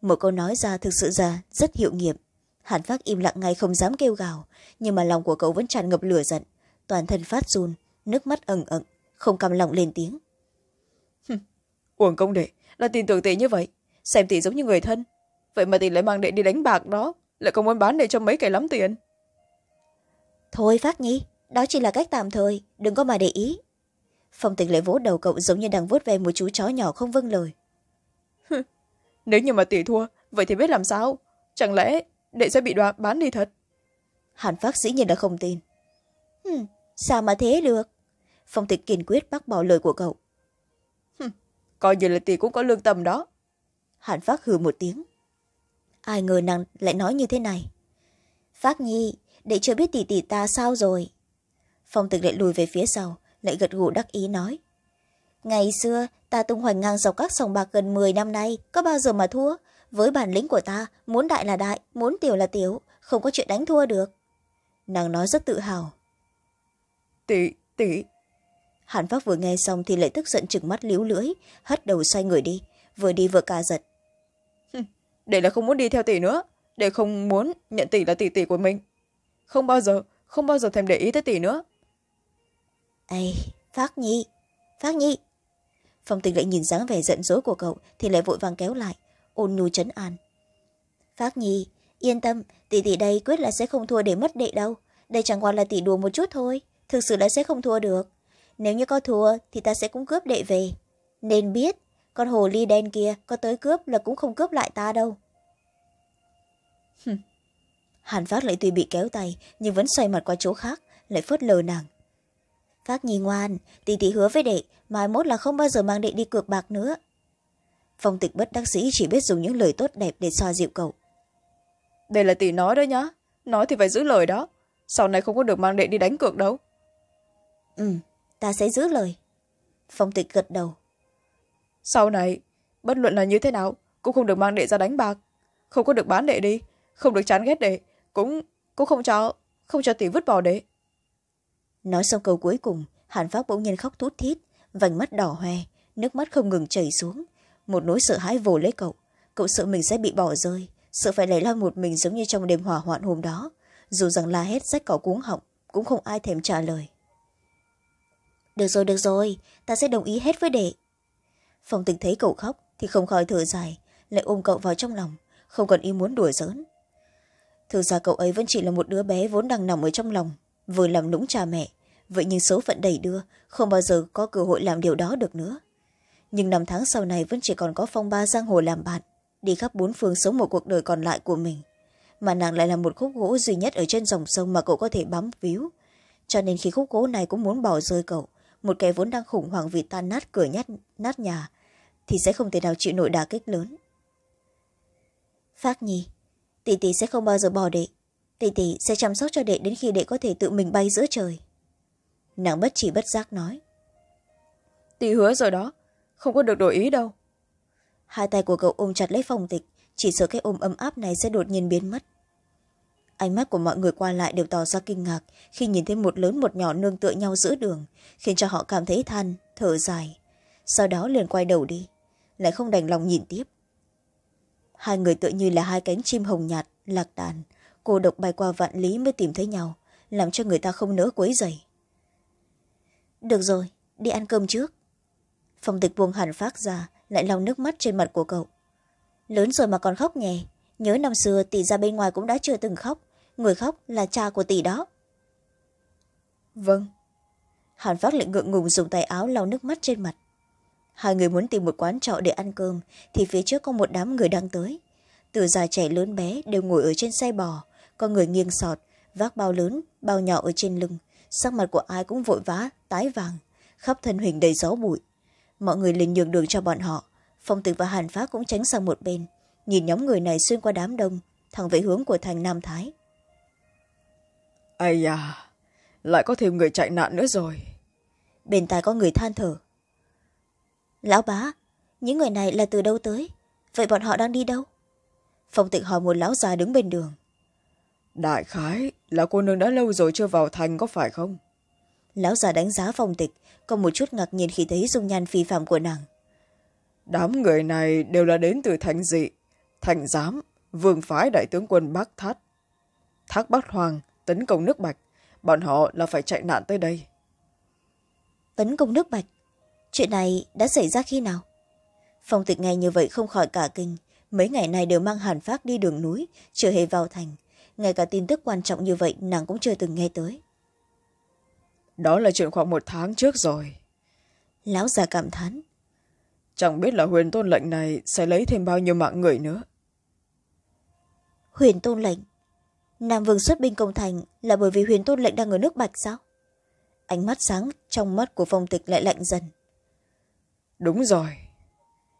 Speaker 1: một câu nói ra thực sự ra rất hiệu nghiệm hàn phát im lặng ngay không dám kêu gào nhưng mà lòng của cậu vẫn tràn ngập lửa giận toàn thân phát run nước mắt ẩn ẩn không cầm lòng lên tiếng uổng công đệ là tin tưởng tỷ như vậy xem tỷ giống như người thân vậy mà tỷ lại mang đệ đi đánh bạc đó lại còn muốn bán để cho mấy kẻ lắm tiền thôi phát nhi đó chỉ là cách tạm thời đừng có mà để ý phong tình lệ vỗ đầu cậu giống như đang vuốt ve một chú chó nhỏ không vâng lời nếu như mà tỷ thua vậy thì biết làm sao chẳng lẽ đệ sẽ bị đoạt bán đi thật hàn phát dĩ nhiên đã không tin Hừ, sao mà thế được phong tịch kiên quyết bác bỏ lời của cậu coi như là tỷ cũng có lương tâm đó hàn phát hừ một tiếng ai ngờ nàng lại nói như thế này phát nhi đệ chưa biết tỷ tỷ ta sao rồi phong tịch lại lùi về phía sau lại gật gù đắc ý nói ngày xưa ta tung hoành ngang dọc các sòng bạc gần m năm nay có bao giờ mà thua với bản lĩnh của ta muốn đại là đại muốn tiểu là tiểu không có chuyện đánh thua được nàng nói rất tự hào tỷ tỷ hàn phát vừa nghe xong thì lại tức giận chừng mắt líu lưỡi hất đầu xoay người đi vừa đi vừa cà giật để là không muốn đi theo tỷ nữa để không muốn nhận tỷ là tỷ tỷ của mình không bao giờ không bao giờ thèm để ý tới tỷ nữa ây phát nhi phát nhi phong tình lại nhìn dáng vẻ giận dỗi của cậu thì lại vội vàng kéo lại ôn nhu chấn an phát nhi yên tâm tỷ tỷ đây quyết là sẽ không thua để mất đệ đâu đây chẳng qua là tỷ đùa một chút thôi thực sự là sẽ không thua được nếu như có thua thì ta sẽ cũng cướp đệ về nên biết con hồ ly đen kia có tới cướp là cũng không cướp lại ta đâu hàn phát lại tuy bị kéo tay nhưng vẫn xoay mặt qua chỗ khác lại phớt lờ nàng phát nhi ngoan tỷ tỷ hứa với đệ mai mốt là không bao giờ mang đệ đi cược bạc nữa phong tịch bất đắc sĩ chỉ biết dùng những lời tốt đẹp để xoa dịu cậu đây là tỷ nói đó nhá nói thì phải giữ lời đó sau này không có được mang đệ đi đánh cược đâu ừ ta sẽ giữ lời phong tịch gật đầu sau này bất luận là như thế nào cũng không được mang đệ ra đánh bạc không có được bán đệ đi không được chán ghét đệ cũng cũng không cho không cho tỷ vứt bỏ đệ nói xong câu cuối cùng hàn phát bỗng nhiên khóc thút thít vành mắt đỏ hoe nước mắt không ngừng chảy xuống một nỗi sợ hãi vồ lấy cậu cậu sợ mình sẽ bị bỏ rơi sợ phải lẻ loi một mình giống như trong đêm hỏa hoạn hôm đó dù rằng la hét rách cỏ cuống họng cũng không ai thèm trả lời được rồi được rồi ta sẽ đồng ý hết với đệ phong tình thấy cậu khóc thì không khỏi thở dài lại ôm cậu vào trong lòng không còn ý muốn đùa giỡn thực ra cậu ấy vẫn chỉ là một đứa bé vốn đang nằm ở trong lòng vừa làm nũng cha mẹ vậy nhưng số phận đầy đưa không bao giờ có cơ hội làm điều đó được nữa nhưng năm tháng sau này vẫn chỉ còn có phong ba giang hồ làm bạn đi khắp bốn phương sống một cuộc đời còn lại của mình mà nàng lại là một khúc gỗ duy nhất ở trên dòng sông mà cậu có thể bám víu cho nên khi khúc gỗ này cũng muốn bỏ rơi cậu một kẻ vốn đang khủng hoảng vì tan nát cửa nhát, nát nhà thì sẽ không thể nào chịu nổi đà kích lớn Phác nhi tỷ tỷ sẽ không bao giờ bỏ đệ tỷ tỷ sẽ chăm sóc cho đệ đến khi đệ có thể tự mình bay giữa trời nàng bất chỉ bất giác nói tỷ hứa rồi đó không có được đổi ý đâu hai tay của cậu ôm chặt lấy phòng tịch chỉ sợ cái ôm ấm áp này sẽ đột nhiên biến mất ánh mắt của mọi người qua lại đều tỏ ra kinh ngạc khi nhìn thấy một lớn một nhỏ nương tựa nhau giữa đường khiến cho họ cảm thấy than thở dài sau đó liền quay đầu đi lại không đành lòng nhìn tiếp hai người tựa như là hai cánh chim hồng nhạt lạc đàn cô độc bay qua vạn lý mới tìm thấy nhau làm cho người ta không nỡ quấy dày được rồi đi ăn cơm trước phong tịch buông hẳn phát ra lại lau nước mắt trên mặt của cậu lớn rồi mà còn khóc nhè nhớ năm xưa tỷ ra bên ngoài cũng đã chưa từng khóc người khóc là cha của tỷ đó vâng hàn phát lại ngượng ngùng dùng tay áo lau nước mắt trên mặt hai người muốn tìm một quán trọ để ăn cơm thì phía trước có một đám người đang tới từ già trẻ lớn bé đều ngồi ở trên xe bò con người nghiêng sọt vác bao lớn bao nhỏ ở trên lưng sắc mặt của ai cũng vội vã tái vàng khắp thân hình đầy gió bụi mọi người liền nhường đường cho bọn họ phong tử và hàn phát cũng tránh sang một bên nhìn nhóm người này xuyên qua đám đông thẳng về hướng của thành nam thái ây à lại có thêm người chạy nạn nữa rồi bên tai có người than thở lão bá những người này là từ đâu tới vậy bọn họ đang đi đâu phong tịnh hỏi một lão già đứng bên đường đại khái là cô nương đã lâu rồi chưa vào thành có phải không lão già đánh giá phong tịch còn một chút ngạc nhiên khi thấy dung nhan phi phạm của nàng đám người này đều là đến từ thành dị thành giám vương phái đại tướng quân bắc thắt thác bắc hoàng tấn công nước bạch bọn họ là phải chạy nạn tới đây tấn công nước bạch chuyện này đã xảy ra khi nào phong tịch nghe như vậy không khỏi cả kinh mấy ngày này đều mang hàn phát đi đường núi chưa hề vào thành ngay cả tin tức quan trọng như vậy nàng cũng chưa từng nghe tới đó là chuyện khoảng một tháng trước rồi lão già cảm thán chẳng biết là huyền tôn lệnh này sẽ lấy thêm bao nhiêu mạng người nữa huyền tôn lệnh nam vương xuất binh công thành là bởi vì huyền tôn lệnh đang ở nước bạch sao ánh mắt sáng trong mắt của phong tịch lại lạnh dần đúng rồi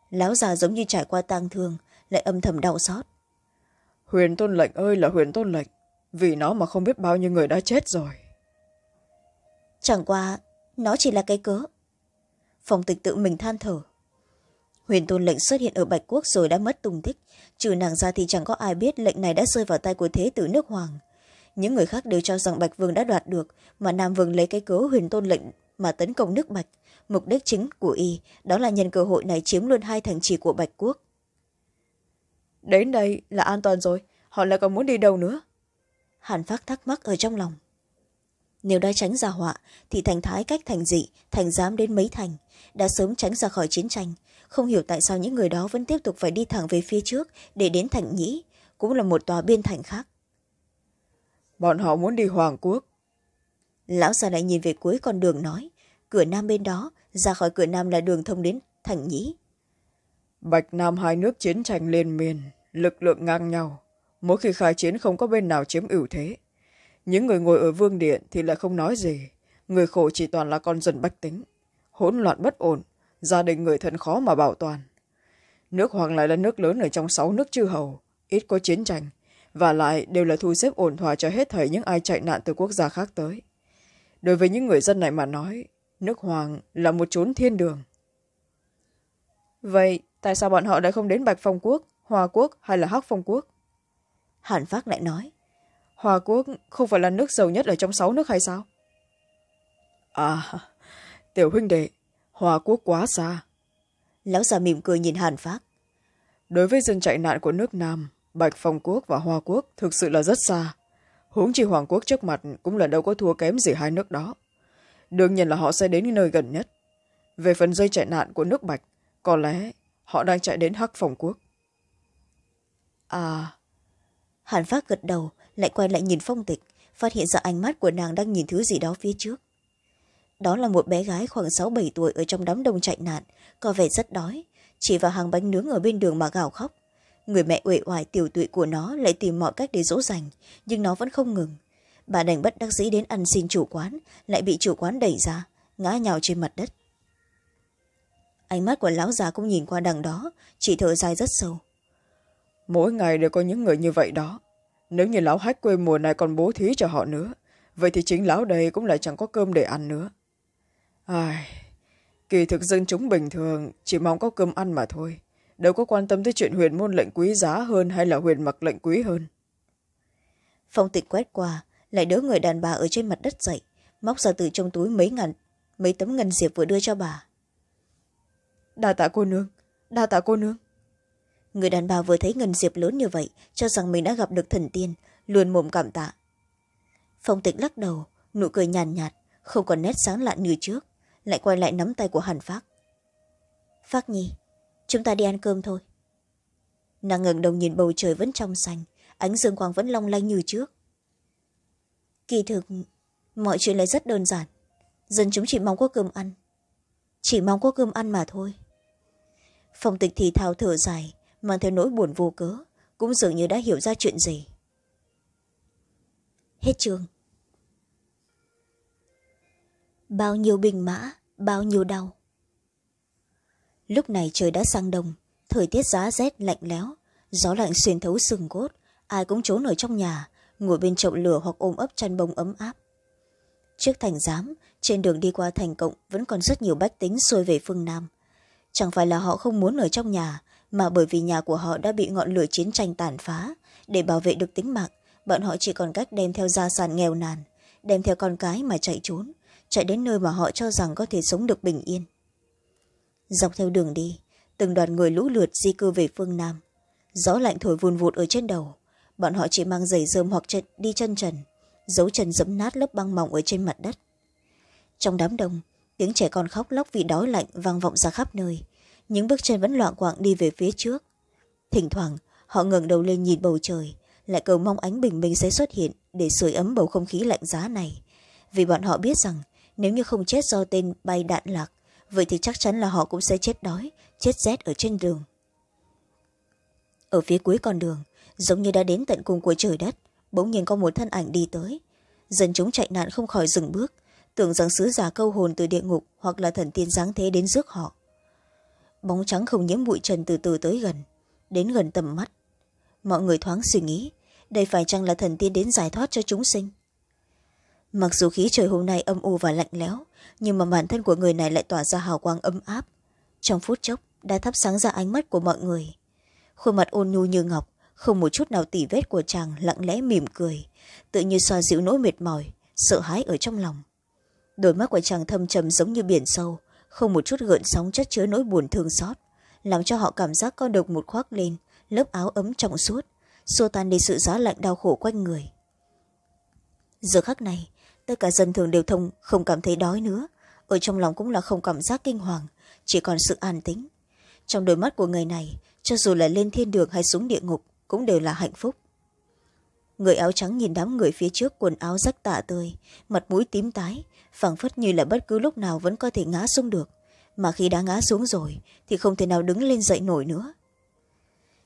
Speaker 1: lão già giống như trải qua tang thương lại âm thầm đau xót huyền tôn lệnh ơi là huyền tôn lệnh vì nó mà không biết bao nhiêu người đã chết rồi chẳng qua nó chỉ là cái cớ phong tịch tự mình than thở huyền tôn lệnh xuất hiện ở bạch quốc rồi đã mất tung tích trừ nàng ra thì chẳng có ai biết lệnh này đã rơi vào tay của thế tử nước hoàng những người khác đều cho rằng bạch vương đã đoạt được mà nam vương lấy cái cớ huyền tôn lệnh mà tấn công nước bạch mục đích chính của y đó là nhân cơ hội này chiếm luôn hai thành trì của bạch quốc đến đây là an toàn rồi họ lại còn muốn đi đâu nữa hàn phát thắc mắc ở trong lòng nếu đã tránh ra họa thì thành thái cách thành dị thành dám đến mấy thành đã sớm tránh ra khỏi chiến tranh không hiểu tại sao những người đó vẫn tiếp tục phải đi thẳng về phía trước để đến thành nhĩ cũng là một tòa biên thành khác bọn họ muốn đi hoàng quốc lão già lại nhìn về cuối con đường nói cửa nam bên đó ra khỏi cửa nam là đường thông đến thành nhĩ bạch nam hai nước chiến tranh liên miên lực lượng ngang nhau mỗi khi khai chiến không có bên nào chiếm ưu thế những người ngồi ở vương điện thì lại không nói gì người khổ chỉ toàn là con dân bách tính hỗn loạn bất ổn gia đình người thân khó mà bảo toàn nước hoàng lại là nước lớn ở trong sáu nước chư hầu ít có chiến tranh và lại đều là thu xếp ổn thỏa cho hết thảy những ai chạy nạn từ quốc gia khác tới đối với những người dân này mà nói nước hoàng là một chốn thiên đường vậy tại sao bọn họ lại không đến bạch phong quốc hoa quốc hay là hắc phong quốc hàn phát lại nói hòa quốc không phải là nước giàu nhất ở trong sáu nước hay sao à tiểu huynh đệ hòa quốc quá xa lão già mỉm cười nhìn hàn phát đối với dân chạy nạn của nước nam bạch phong quốc và hoa quốc thực sự là rất xa huống chi hoàng quốc trước mặt cũng là đâu có thua kém gì hai nước đó đương nhiên là họ sẽ đến nơi gần nhất về phần dây chạy nạn của nước bạch có lẽ họ đang chạy đến hắc Phong quốc à hàn phát gật đầu lại quay lại nhìn phong tịch phát hiện ra ánh mắt của nàng đang nhìn thứ gì đó phía trước đó là một bé gái khoảng sáu bảy tuổi ở trong đám đông chạy nạn có vẻ rất đói chỉ vào hàng bánh nướng ở bên đường mà gào khóc người mẹ uể oải tiểu tụy của nó lại tìm mọi cách để dỗ dành nhưng nó vẫn không ngừng bà đành bất đắc dĩ đến ăn xin chủ quán lại bị chủ quán đẩy ra ngã nhào trên mặt đất ánh mắt của lão già cũng nhìn qua đằng đó chỉ thở dài rất sâu mỗi ngày đều có những người như vậy đó nếu như lão hách quê mùa này còn bố thí cho họ nữa vậy thì chính lão đây cũng lại chẳng có cơm để ăn nữa ai kỳ thực dân chúng bình thường chỉ mong có cơm ăn mà thôi đâu có quan tâm tới chuyện huyền môn lệnh quý giá hơn hay là huyền mặc lệnh quý hơn phong tịch quét qua lại đỡ người đàn bà ở trên mặt đất dậy móc ra từ trong túi mấy ngàn mấy tấm ngân diệp vừa đưa cho bà đa tạ cô nương đa tạ cô nương người đàn bà vừa thấy ngân diệp lớn như vậy cho rằng mình đã gặp được thần tiên luôn mồm cảm tạ phong tịch lắc đầu nụ cười nhàn nhạt, không còn nét sáng lạn như trước lại quay lại nắm tay của hàn phác phác nhi chúng ta đi ăn cơm thôi nàng ngẩng đầu nhìn bầu trời vẫn trong xanh ánh dương quang vẫn long lanh như trước kỳ thực mọi chuyện lại rất đơn giản dân chúng chỉ mong có cơm ăn chỉ mong có cơm ăn mà thôi phong tịch thì thào thở dài mang theo nỗi buồn vô cớ cũng dường như đã hiểu ra chuyện gì hết trường. bao nhiêu bình mã bao nhiêu đau lúc này trời đã sang đông thời tiết giá rét lạnh lẽo gió lạnh xuyên thấu xương cốt ai cũng trốn ở trong nhà ngồi bên chậu lửa hoặc ôm ấp chăn bông ấm áp trước thành giám trên đường đi qua thành cộng vẫn còn rất nhiều bách tính xuôi về phương nam chẳng phải là họ không muốn ở trong nhà mà bởi vì nhà của họ đã bị ngọn lửa chiến tranh tàn phá để bảo vệ được tính mạng bọn họ chỉ còn cách đem theo gia sản nghèo nàn đem theo con cái mà chạy trốn chạy đến nơi mà họ cho rằng có thể sống được bình yên dọc theo đường đi từng đoàn người lũ lượt di cư về phương nam gió lạnh thổi vùn vụt ở trên đầu bọn họ chỉ mang giày rơm hoặc chân, đi chân trần giấu chân dẫm nát lớp băng mỏng ở trên mặt đất trong đám đông tiếng trẻ con khóc lóc vì đói lạnh vang vọng ra khắp nơi những bước chân vẫn loạn quạng đi về phía trước thỉnh thoảng họ ngẩng đầu lên nhìn bầu trời lại cầu mong ánh bình minh sẽ xuất hiện để sưởi ấm bầu không khí lạnh giá này vì bọn họ biết rằng nếu như không chết do tên bay đạn lạc vậy thì chắc chắn là họ cũng sẽ chết đói chết rét ở trên đường ở phía cuối con đường giống như đã đến tận cùng của trời đất bỗng nhiên có một thân ảnh đi tới dân chúng chạy nạn không khỏi dừng bước tưởng rằng sứ giả câu hồn từ địa ngục hoặc là thần tiên giáng thế đến rước họ bóng trắng không nhiễm bụi trần từ từ tới gần đến gần tầm mắt mọi người thoáng suy nghĩ đây phải chăng là thần tiên đến giải thoát cho chúng sinh mặc dù khí trời hôm nay âm u và lạnh lẽo nhưng mà bản thân của người này lại tỏa ra hào quang ấm áp trong phút chốc đã thắp sáng ra ánh mắt của mọi người khuôn mặt ôn nhu như ngọc không một chút nào tỉ vết của chàng lặng lẽ mỉm cười tự như xoa dịu nỗi mệt mỏi sợ hãi ở trong lòng đôi mắt của chàng thâm trầm giống như biển sâu không một chút gợn sóng chất chứa nỗi buồn thương xót làm cho họ cảm giác con được một khoác lên lớp áo ấm trọng suốt xua tan đi sự giá lạnh đau khổ quanh người giờ khắc này tất cả dân thường đều thông không cảm thấy đói nữa ở trong lòng cũng là không cảm giác kinh hoàng chỉ còn sự an tĩnh trong đôi mắt của người này cho dù là lên thiên đường hay xuống địa ngục cũng đều là hạnh phúc người áo trắng nhìn đám người phía trước quần áo rách tả tơi mặt mũi tím tái phảng phất như là bất cứ lúc nào vẫn có thể ngã xuống được mà khi đã ngã xuống rồi thì không thể nào đứng lên dậy nổi nữa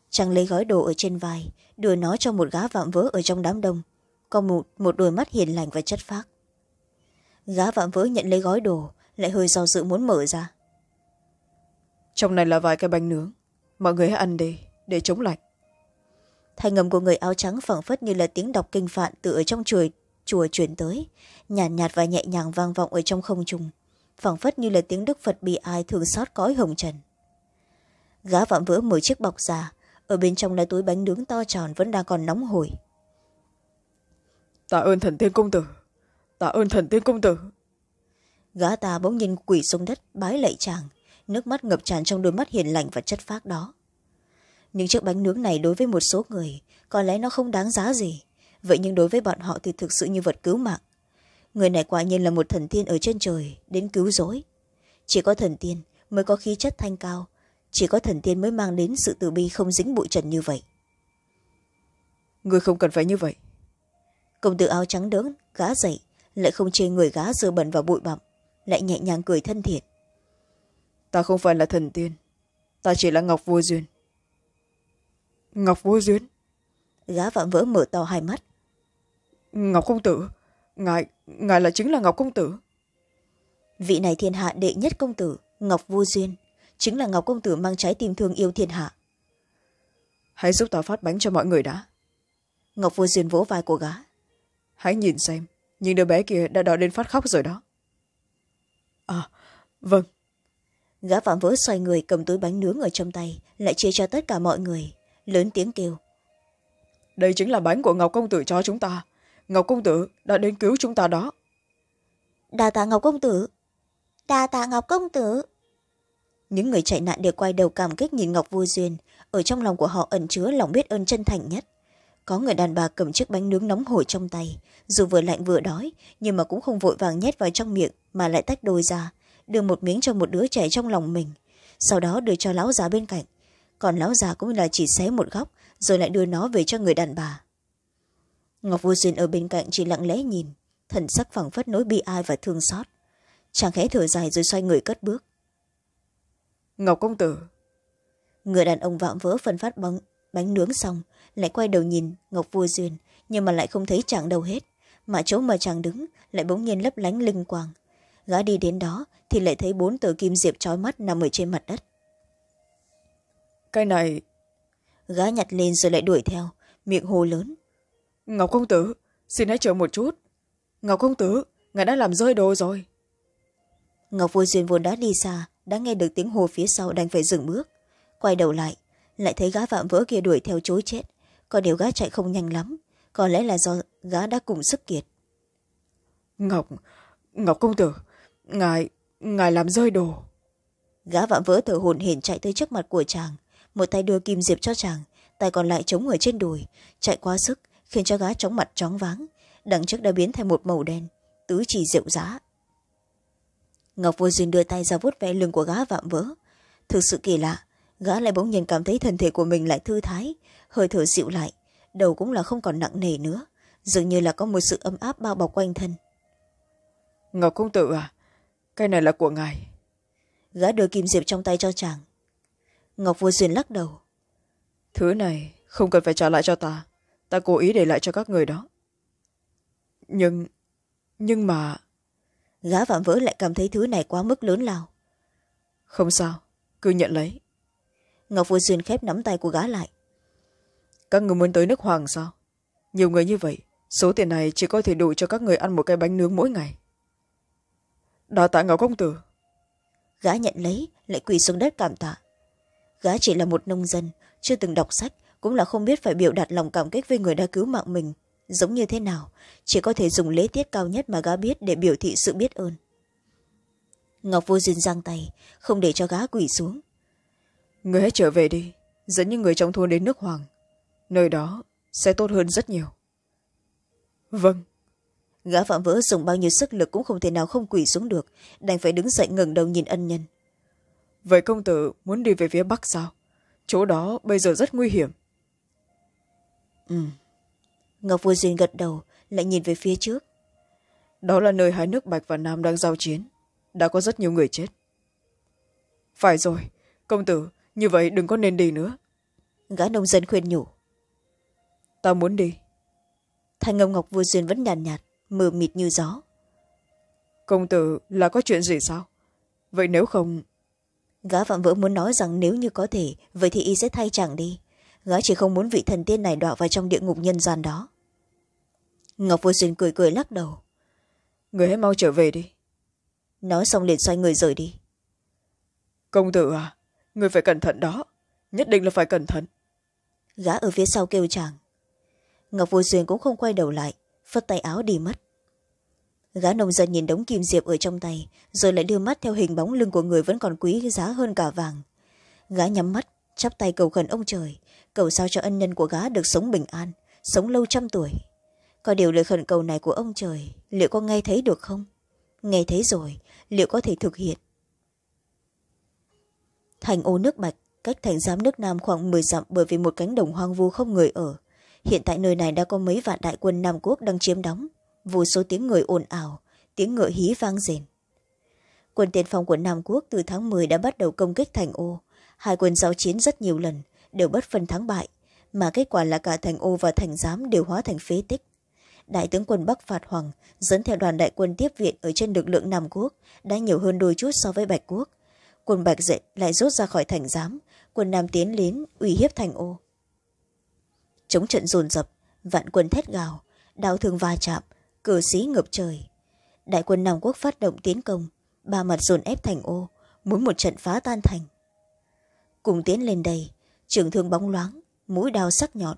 Speaker 1: chàng lấy gói đồ ở trên vai đưa nó cho một gã vạm vỡ ở trong đám đông có một, một đôi mắt hiền lành và chất phác gã vạm vỡ nhận lấy gói đồ lại hơi do dự muốn mở ra trong này là vài cái bánh nướng mọi người hãy ăn đi để chống lạnh thanh ngầm của người áo trắng phảng phất như là tiếng đọc kinh phạn từ ở trong chuồi chùa chuyển tới nhàn nhạt, nhạt và nhẹ nhàng vang vọng ở trong không trung phảng phất như là tiếng đức phật bị ai thường xót cõi hồng trần gã vạm vỡ mở chiếc bọc ra ở bên trong là túi bánh nướng to tròn vẫn đang còn nóng hổi tạ ơn thần tiên công tử tạ ơn thần tiên công tử gã ta bỗng nhiên quỷ xuống đất bái lạy chàng nước mắt ngập tràn trong đôi mắt hiền lành và chất phác đó những chiếc bánh nướng này đối với một số người có lẽ nó không đáng giá gì vậy nhưng đối với bọn họ thì thực sự như vật cứu mạng người này quả nhiên là một thần tiên ở trên trời đến cứu rỗi chỉ có thần tiên mới có khí chất thanh cao chỉ có thần tiên mới mang đến sự từ bi không dính bụi trần như vậy người không cần phải như vậy công tử áo trắng đớn gá dậy lại không chê người gá dơ bẩn vào bụi bặm lại nhẹ nhàng cười thân thiện ta không phải là thần tiên ta chỉ là ngọc vô duyên ngọc vô duyên gá vạm vỡ mở to hai mắt ngọc công tử ngài ngài là chính là ngọc công tử vị này thiên hạ đệ nhất công tử ngọc vô duyên chính là ngọc công tử mang trái tim thương yêu thiên hạ hãy giúp ta phát bánh cho mọi người đã ngọc vô duyên vỗ vai cô gái hãy nhìn xem những đứa bé kia đã đòi đến phát khóc rồi đó à vâng gã vạm vỡ xoay người cầm túi bánh nướng ở trong tay lại chia cho tất cả mọi người lớn tiếng kêu đây chính là bánh của ngọc công tử cho chúng ta ngọc công tử đã đến cứu chúng ta đó đa tạ ngọc công tử đa tạ ngọc công tử những người chạy nạn đều quay đầu cảm kích nhìn ngọc vua duyên ở trong lòng của họ ẩn chứa lòng biết ơn chân thành nhất có người đàn bà cầm chiếc bánh nướng nóng hổi trong tay dù vừa lạnh vừa đói nhưng mà cũng không vội vàng nhét vào trong miệng mà lại tách đôi ra đưa một miếng cho một đứa trẻ trong lòng mình sau đó đưa cho lão già bên cạnh còn lão già cũng là chỉ xé một góc rồi lại đưa nó về cho người đàn bà ngọc vô duyên ở bên cạnh chỉ lặng lẽ nhìn thần sắc phẳng phất nỗi bi ai và thương xót chàng khẽ thở dài rồi xoay người cất bước ngọc công tử người đàn ông vạm vỡ phân phát bánh, bánh nướng xong lại quay đầu nhìn ngọc vô duyên nhưng mà lại không thấy chàng đâu hết mà chỗ mà chàng đứng lại bỗng nhiên lấp lánh linh quang gã đi đến đó thì lại thấy bốn tờ kim diệp trói mắt nằm ở trên mặt đất cái này gã nhặt lên rồi lại đuổi theo miệng hồ lớn ngọc công tử xin hãy chờ một chút ngọc công tử ngài đã làm rơi đồ rồi ngọc vô duyên vốn đã đi xa đã nghe được tiếng hồ phía sau đành phải dừng bước quay đầu lại lại thấy gã vạm vỡ kia đuổi theo chối chết có điều gã chạy không nhanh lắm có lẽ là do gã đã cùng sức kiệt ngọc ngọc công tử ngài ngài làm rơi đồ gã vạm vỡ thở hồn hển chạy tới trước mặt của chàng một tay đưa kim diệp cho chàng tay còn lại chống ở trên đùi chạy quá sức khiến cho gã chóng mặt chóng váng đằng trước đã biến thành một màu đen tứ chỉ rượu giá ngọc vô duyên đưa tay ra vuốt ve lưng của gã vạm vỡ thực sự kỳ lạ gã lại bỗng nhiên cảm thấy thân thể của mình lại thư thái hơi thở dịu lại đầu cũng là không còn nặng nề nữa dường như là có một sự ấm áp bao bọc quanh thân ngọc công tử à cái này là của ngài gã đưa kim diệp trong tay cho chàng ngọc vô duyên lắc đầu thứ này không cần phải trả lại cho ta ta cố ý để lại cho các người đó nhưng nhưng mà gã vạm vỡ lại cảm thấy thứ này quá mức lớn lao không sao cứ nhận lấy ngọc vô xuyên khép nắm tay của gã lại các người muốn tới nước hoàng sao nhiều người như vậy số tiền này chỉ có thể đủ cho các người ăn một cái bánh nướng mỗi ngày đà tạ ngọc công tử gã nhận lấy lại quỳ xuống đất cảm tạ gã chỉ là một nông dân chưa từng đọc sách cũng là không biết phải biểu đạt lòng cảm kích với người đã cứu mạng mình giống như thế nào chỉ có thể dùng lễ tiết cao nhất mà gã biết để biểu thị sự biết ơn ngọc vô duyên giang tay không để cho gã quỷ xuống người hãy trở về đi dẫn những người trong thôn đến nước hoàng nơi đó sẽ tốt hơn rất nhiều vâng gã phạm vỡ dùng bao nhiêu sức lực cũng không thể nào không quỷ xuống được đành phải đứng dậy ngẩng đầu nhìn ân nhân vậy công tử muốn đi về phía bắc sao chỗ đó bây giờ rất nguy hiểm ừ ngọc vô duyên gật đầu lại nhìn về phía trước đó là nơi hai nước bạch và nam đang giao chiến đã có rất nhiều người chết phải rồi công tử như vậy đừng có nên đi nữa gã nông dân khuyên nhủ ta muốn đi thanh âm ngọc vô duyên vẫn nhàn nhạt, nhạt mờ mịt như gió công tử là có chuyện gì sao vậy nếu không gã vạm vỡ muốn nói rằng nếu như có thể vậy thì y sẽ thay chàng đi gái chỉ không muốn vị thần tiên này đọa vào trong địa ngục nhân gian đó ngọc vô xuyên cười cười lắc đầu người hãy mau trở về đi nói xong liền xoay người rời đi công tử à người phải cẩn thận đó nhất định là phải cẩn thận gã ở phía sau kêu chàng ngọc vô xuyên cũng không quay đầu lại phất tay áo đi mất gã nông dân nhìn đống kim diệp ở trong tay rồi lại đưa mắt theo hình bóng lưng của người vẫn còn quý giá hơn cả vàng gã nhắm mắt chắp tay cầu khẩn ông trời cầu sao cho ân nhân của gá được sống bình an sống lâu trăm tuổi có điều lời khẩn cầu này của ông trời liệu có nghe thấy được không nghe thấy rồi liệu có thể thực hiện thành ô nước bạch cách thành giám nước nam khoảng m dặm bởi vì một cánh đồng hoang vu không người ở hiện tại nơi này đã có mấy vạn đại quân nam quốc đang chiếm đóng vô số tiếng người ồn ào tiếng ngựa hí vang rền quân tiên phong của nam quốc từ tháng m đã bắt đầu công kích thành ô hai quân giao chiến rất nhiều lần đều bất phân thắng bại mà kết quả là cả thành ô và thành giám đều hóa thành phế tích đại tướng quân bắc phạt hoàng dẫn theo đoàn đại quân tiếp viện ở trên lực lượng nam quốc đã nhiều hơn đôi chút so với bạch quốc quân bạch dậy lại rút ra khỏi thành giám quân nam tiến đến uy hiếp thành ô chống trận dồn dập vạn quân thét gào đao thương va chạm cờ xí ngập trời đại quân nam quốc phát động tiến công ba mặt dồn ép thành ô muốn một trận phá tan thành cùng tiến lên đây trường thương bóng loáng mũi đao sắc nhọn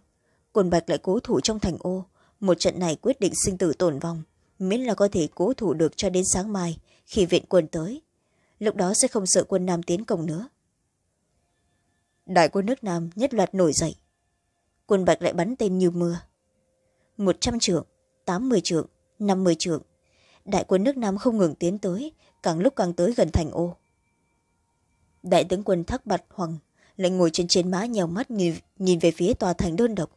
Speaker 1: quân bạch lại cố thủ trong thành ô một trận này quyết định sinh tử tồn vong miễn là có thể cố thủ được cho đến sáng mai khi viện quân tới lúc đó sẽ không sợ quân nam tiến công nữa đại quân nước nam nhất loạt nổi dậy quân bạch lại bắn tên như mưa một trăm trượng tám mươi trượng năm mươi trượng đại quân nước nam không ngừng tiến tới càng lúc càng tới gần thành ô đại tướng quân thắc bạch hoàng lại ngồi trên chiến mã nhèo mắt nhìn, nhìn về phía tòa thành đơn độc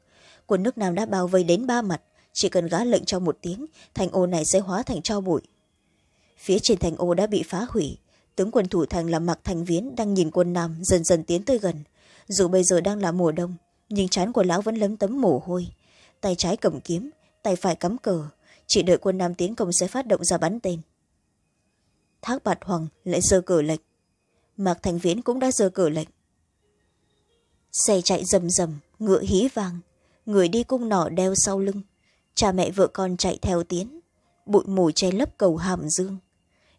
Speaker 1: quân nước nam đã bao vây đến ba mặt chỉ cần gã lệnh cho một tiếng thành ô này sẽ hóa thành cho bụi phía trên thành ô đã bị phá hủy tướng quân thủ thành là mặc thành viến đang nhìn quân nam dần dần tiến tới gần dù bây giờ đang là mùa đông nhưng chán của lão vẫn lấm tấm mồ hôi tay trái cầm kiếm tay phải cắm cờ chỉ đợi quân nam tiến công sẽ phát động ra bắn tên thác bạt hoàng lại giơ cờ lệnh mạc thành viễn cũng đã giơ cờ lệnh xe chạy rầm rầm ngựa hí vàng người đi cung nỏ đeo sau lưng cha mẹ vợ con chạy theo tiến bụi mù che lấp cầu hàm dương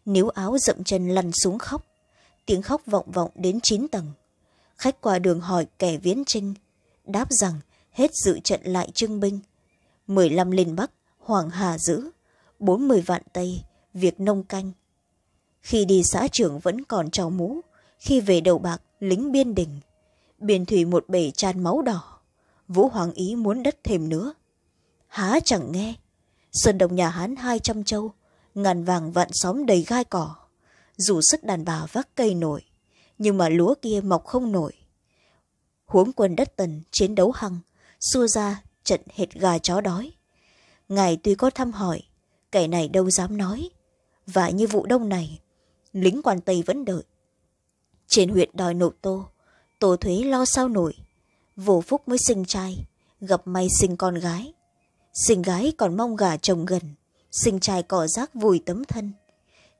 Speaker 1: níu áo dậm chân lăn xuống khóc tiếng khóc vọng vọng đến chín tầng khách qua đường hỏi kẻ viễn trinh đáp rằng hết dự trận lại trưng binh mười lăm lên bắc hoàng hà giữ bốn mươi vạn tây việc nông canh khi đi xã trưởng vẫn còn trào mũ khi về đầu bạc lính biên đình biển thủy một bể tràn máu đỏ vũ hoàng ý muốn đất thêm nữa há chẳng nghe sơn đồng nhà hán hai trăm châu ngàn vàng vạn xóm đầy gai cỏ dù sức đàn bà vác cây nổi nhưng mà lúa kia mọc không nổi huống quân đất tần chiến đấu hăng xua ra trận hệt gà chó đói ngài tuy có thăm hỏi kẻ này đâu dám nói và như vụ đông này lính quan tây vẫn đợi trên huyện đòi nộp tô tổ thuế lo sao nổi vô phúc mới sinh trai gặp may sinh con gái sinh gái còn mong gả chồng gần sinh trai cỏ rác vùi tấm thân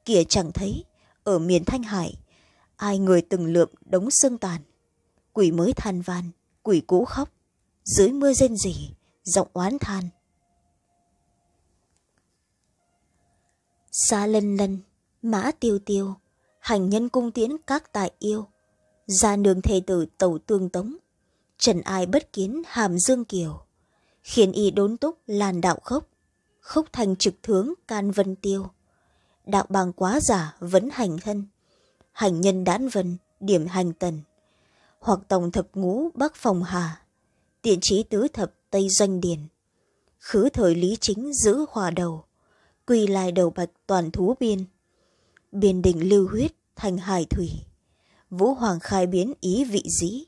Speaker 1: kìa chẳng thấy ở miền thanh hải ai người từng lượm đống xương tàn quỷ mới than van quỷ cũ khóc dưới mưa rên rỉ giọng oán than xa lân lân mã tiêu tiêu hành nhân cung tiễn các tài yêu gia nương thê tử tẩu tương tống trần ai bất kiến hàm dương kiều khiến y đốn túc làn đạo khốc khốc thành trực thướng can vân tiêu đạo bằng quá giả vẫn hành thân hành nhân đãn vân điểm hành tần hoặc tổng thập ngũ bắc phòng hà tiện trí tứ thập tây doanh điền khứ thời lý chính giữ hòa đầu quy lai đầu bạch toàn thú biên biên đỉnh lưu huyết thành hải thủy vũ hoàng khai biến ý vị dĩ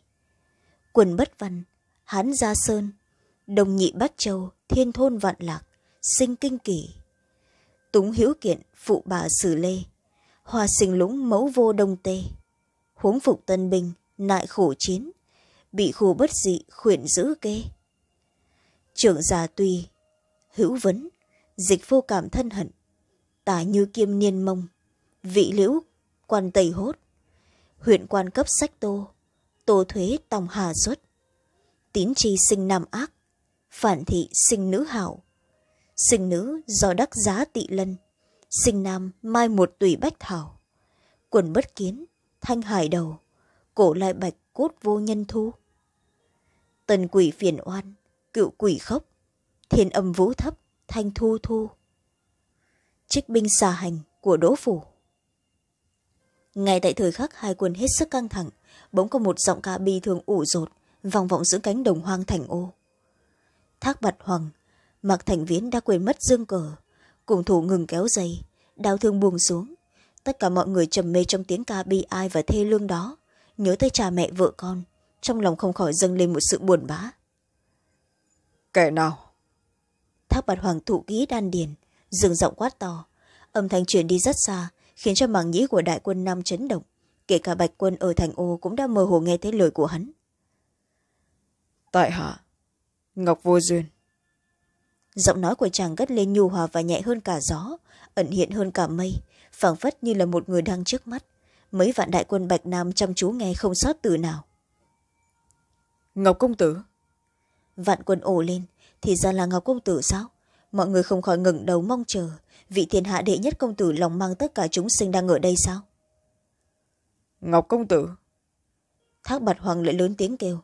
Speaker 1: quần bất văn hán gia sơn đồng nhị bát châu thiên thôn vạn lạc sinh kinh kỷ túng hữu kiện phụ bà sử lê hoa sinh lũng mẫu vô đông tê huống phục tân binh nại khổ chiến bị khổ bất dị khuyển giữ kê trưởng già tùy hữu vấn dịch vô cảm thân hận tả như kiêm niên mông vị liễu quan tây hốt huyện quan cấp sách tô tô thuế tòng hà xuất tín tri sinh nam ác phản thị sinh nữ hảo sinh nữ do đắc giá tị lân sinh nam mai một tùy bách thảo quần bất kiến thanh hải đầu cổ lại bạch cốt vô nhân thu tần quỷ phiền oan cựu quỷ khóc thiên âm vũ thấp thanh thu thu trích binh xà hành của đỗ phủ ngay tại thời khắc hai quân hết sức căng thẳng bỗng có một giọng ca bi thường ủ rột vòng vọng giữa cánh đồng hoang thành ô thác bạch hoàng mặc thành viễn đã quên mất dương cờ cùng thủ ngừng kéo dây đau thương buông xuống tất cả mọi người trầm mê trong tiếng ca bi ai và thê lương đó nhớ tới cha mẹ vợ con trong lòng không khỏi dâng lên một sự buồn bã kẻ nào thác bạch hoàng thụ ký đan điền dừng giọng quát to âm thanh truyền đi rất xa khiến cho màng nhĩ của đại quân nam chấn động kể cả bạch quân ở thành ô cũng đã mơ hồ nghe thấy lời của hắn tại hạ ngọc vô duyên giọng nói của chàng gất lên nhu hòa và nhẹ hơn cả gió ẩn hiện hơn cả mây phảng phất như là một người đang trước mắt mấy vạn đại quân bạch nam chăm chú nghe không sót từ nào ngọc công tử vạn quân ổ lên thì ra là ngọc công tử sao mọi người không khỏi ngẩng đầu mong chờ vị thiên hạ đệ nhất công tử lòng mang tất cả chúng sinh đang ở đây sao ngọc công tử thác bạch hoàng lại lớn tiếng kêu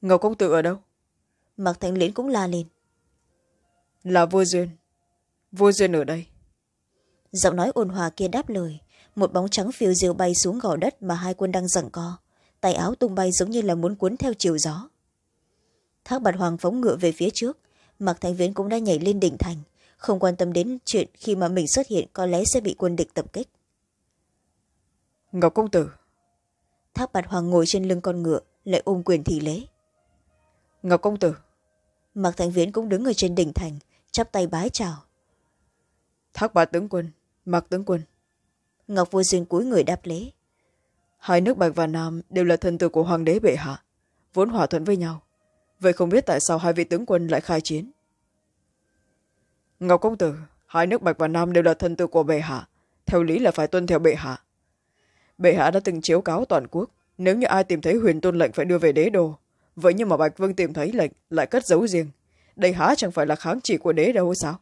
Speaker 1: ngọc công tử ở đâu mạc thanh liễn cũng la lên là vua duyên vua duyên ở đây giọng nói ôn hòa kia đáp lời một bóng trắng phiêu diều bay xuống gò đất mà hai quân đang giằng co tay áo tung bay giống như là muốn cuốn theo chiều gió thác bạch hoàng phóng ngựa về phía trước mạc thanh viễn cũng đã nhảy lên đỉnh thành không quan tâm đến chuyện khi mà mình xuất hiện có lẽ sẽ bị quân địch tập kích ngọc công tử thác bạt hoàng ngồi trên lưng con ngựa lại ôm quyền thị lễ ngọc công tử mạc thành viễn cũng đứng ở trên đỉnh thành chắp tay bái chào thác bạt tướng quân mạc tướng quân ngọc vua duyên cúi người đáp lễ hai nước bạch và nam đều là thần tử của hoàng đế bệ hạ vốn hòa thuận với nhau vậy không biết tại sao hai vị tướng quân lại khai chiến ngọc công tử hai nước bạch và nam đều là thân tư của bệ hạ theo lý là phải tuân theo bệ hạ bệ hạ đã từng chiếu cáo toàn quốc nếu như ai tìm thấy huyền tôn lệnh phải đưa về đế đô vậy nhưng mà bạch vương tìm thấy lệnh lại cất giấu riêng đây há chẳng phải là kháng chỉ của đế đâu sao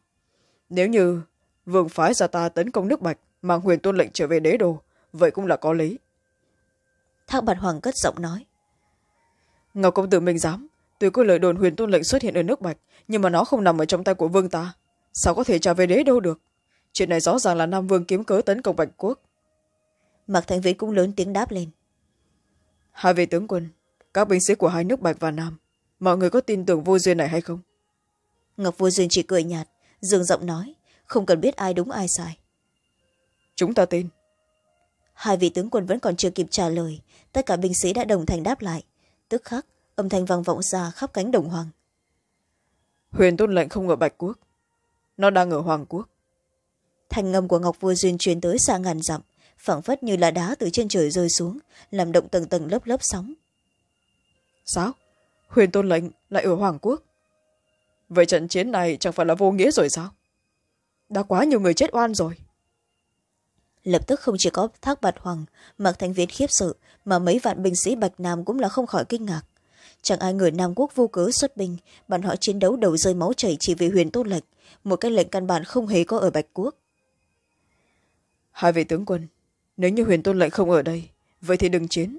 Speaker 1: nếu như vương phái ra ta tấn công nước bạch mang huyền tôn lệnh trở về đế đô vậy cũng là có lý thác bạch hoàng cất giọng nói ngọc công tử minh giám tuy có lời đồn huyền tôn lệnh xuất hiện ở nước bạch nhưng mà nó không nằm ở trong tay của vương ta sao có thể trả về đế đâu được chuyện này rõ ràng là nam vương kiếm cớ tấn công bạch quốc mạc thành vĩ cũng lớn tiếng đáp lên hai vị tướng quân các binh sĩ của hai nước bạch và nam mọi người có tin tưởng vô duyên này hay không ngọc vô duyên chỉ cười nhạt dường giọng nói không cần biết ai đúng ai sai chúng ta tin hai vị tướng quân vẫn còn chưa kịp trả lời tất cả binh sĩ đã đồng thành đáp lại tức khắc âm thanh vang vọng ra khắp cánh đồng hoàng huyền tôn lệnh không ở bạch quốc nó đang ở hoàng quốc thành ngâm của ngọc vua duyên truyền tới xa ngàn dặm phảng phất như là đá từ trên trời rơi xuống làm động tầng tầng lớp lớp sóng sao huyền tôn lệnh lại ở hoàng quốc vậy trận chiến này chẳng phải là vô nghĩa rồi sao đã quá nhiều người chết oan rồi lập tức không chỉ có thác bạch hoàng mặc thành viễn khiếp sợ mà mấy vạn binh sĩ bạch nam cũng là không khỏi kinh ngạc chẳng ai người nam quốc vô cớ xuất binh bọn họ chiến đấu đầu rơi máu chảy chỉ vì huyền tốt lệnh một cái lệnh căn bản không hề có ở bạch quốc hai vị tướng quân nếu như huyền tôn lệnh không ở đây vậy thì đừng chiến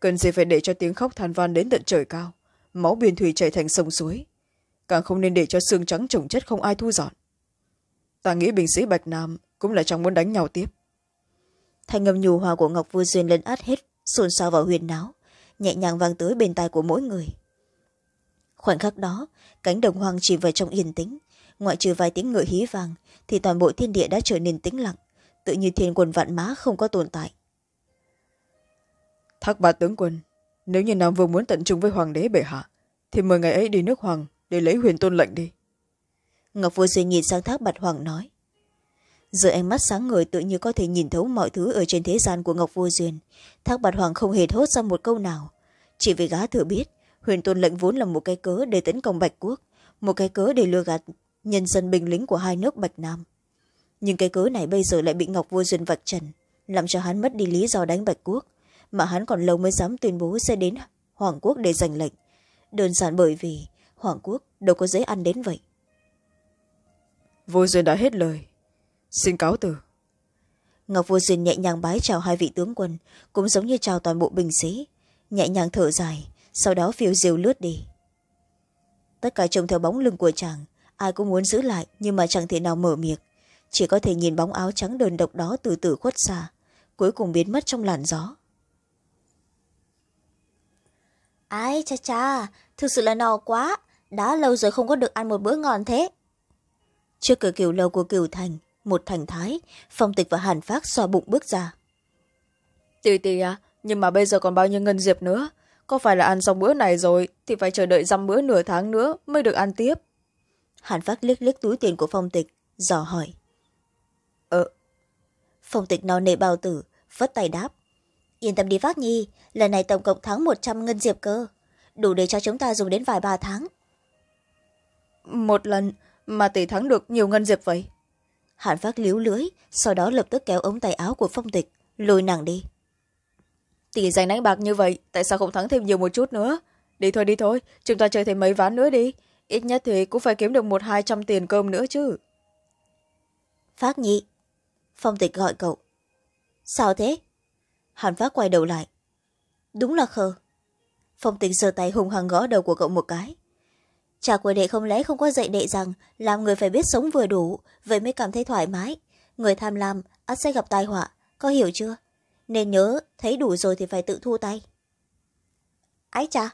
Speaker 1: cần gì phải để cho tiếng khóc than van đến tận trời cao máu biển thủy chảy thành sông suối càng không nên để cho xương trắng trồng chất không ai thu dọn ta nghĩ binh sĩ bạch nam cũng là chẳng muốn đánh nhau tiếp thanh âm nhù hòa của ngọc vua duyên lên át hết xôn xao vào huyền náo nhẹ nhàng vang tới bên tai của mỗi người khoảnh khắc đó cánh đồng hoang chìm vào trong yên tĩnh ngoại trừ vài tiếng ngựa hí vàng thì toàn bộ thiên địa đã trở nên tĩnh lặng tự như thiên quân vạn má không có tồn tại thác bà tướng quân nếu như nam vương muốn tận trung với hoàng đế bệ hạ thì mời ngày ấy đi nước hoàng để lấy huyền tôn lệnh đi ngọc vua duy nhìn sang thác bạch hoàng nói dưới ánh mắt sáng ngời tự như có thể nhìn thấu mọi thứ ở trên thế gian của ngọc vô duyên thác bạt hoàng không hề thốt ra một câu nào chỉ vì gã thừa biết huyền tôn lệnh vốn là một cái cớ để tấn công bạch quốc một cái cớ để lừa gạt nhân dân binh lính của hai nước bạch nam nhưng cái cớ này bây giờ lại bị ngọc vô duyên vạch trần làm cho hắn mất đi lý do đánh bạch quốc mà hắn còn lâu mới dám tuyên bố sẽ đến hoàng quốc để giành lệnh đơn giản bởi vì hoàng quốc đâu có dễ ăn đến vậy vô duyên đã hết lời xin cáo từ ngọc vô duyên nhẹ nhàng bái chào hai vị tướng quân cũng giống như chào toàn bộ binh sĩ nhẹ nhàng thở dài sau đó phiêu diều lướt đi tất cả trông theo bóng lưng của chàng ai cũng muốn giữ lại nhưng mà chẳng thể nào mở miệng chỉ có thể nhìn bóng áo trắng đơn độc đó từ từ khuất xa cuối cùng biến mất trong làn gió ai cha cha thực sự là no quá đã lâu rồi không có được ăn một bữa ngon thế trước cửa kiều lâu của kiều thành một thành thái phong tịch và hàn phát xoa bụng bước ra tì tì à nhưng mà bây giờ còn bao nhiêu ngân diệp nữa có phải là ăn xong bữa này rồi thì phải chờ đợi dăm bữa nửa tháng nữa mới được ăn tiếp hàn phát liếc liếc túi tiền của phong tịch dò hỏi ờ phong tịch no nề bao tử vất tay đáp yên tâm đi phát nhi lần này tổng cộng thắng một trăm ngân diệp cơ đủ để cho chúng ta dùng đến vài ba tháng một lần mà tỷ thắng được nhiều ngân diệp vậy hàn phát liếu lưỡi sau đó lập tức kéo ống tay áo của phong tịch lôi nàng đi tỷ giành đánh bạc như vậy tại sao không thắng thêm nhiều một chút nữa đi thôi đi thôi chúng ta chơi thêm mấy ván nữa đi ít nhất thì cũng phải kiếm được một hai trăm tiền cơm nữa chứ phát nhị, phong tịch gọi cậu sao thế hàn phát quay đầu lại đúng là khờ phong tịch giơ tay hùng hằng gõ đầu của cậu một cái cha của đệ không lẽ không có dạy đệ rằng làm người phải biết sống vừa đủ vậy mới cảm thấy thoải mái người tham lam ắt sẽ gặp tai họa có hiểu chưa nên nhớ thấy đủ rồi thì phải tự thu tay ái cha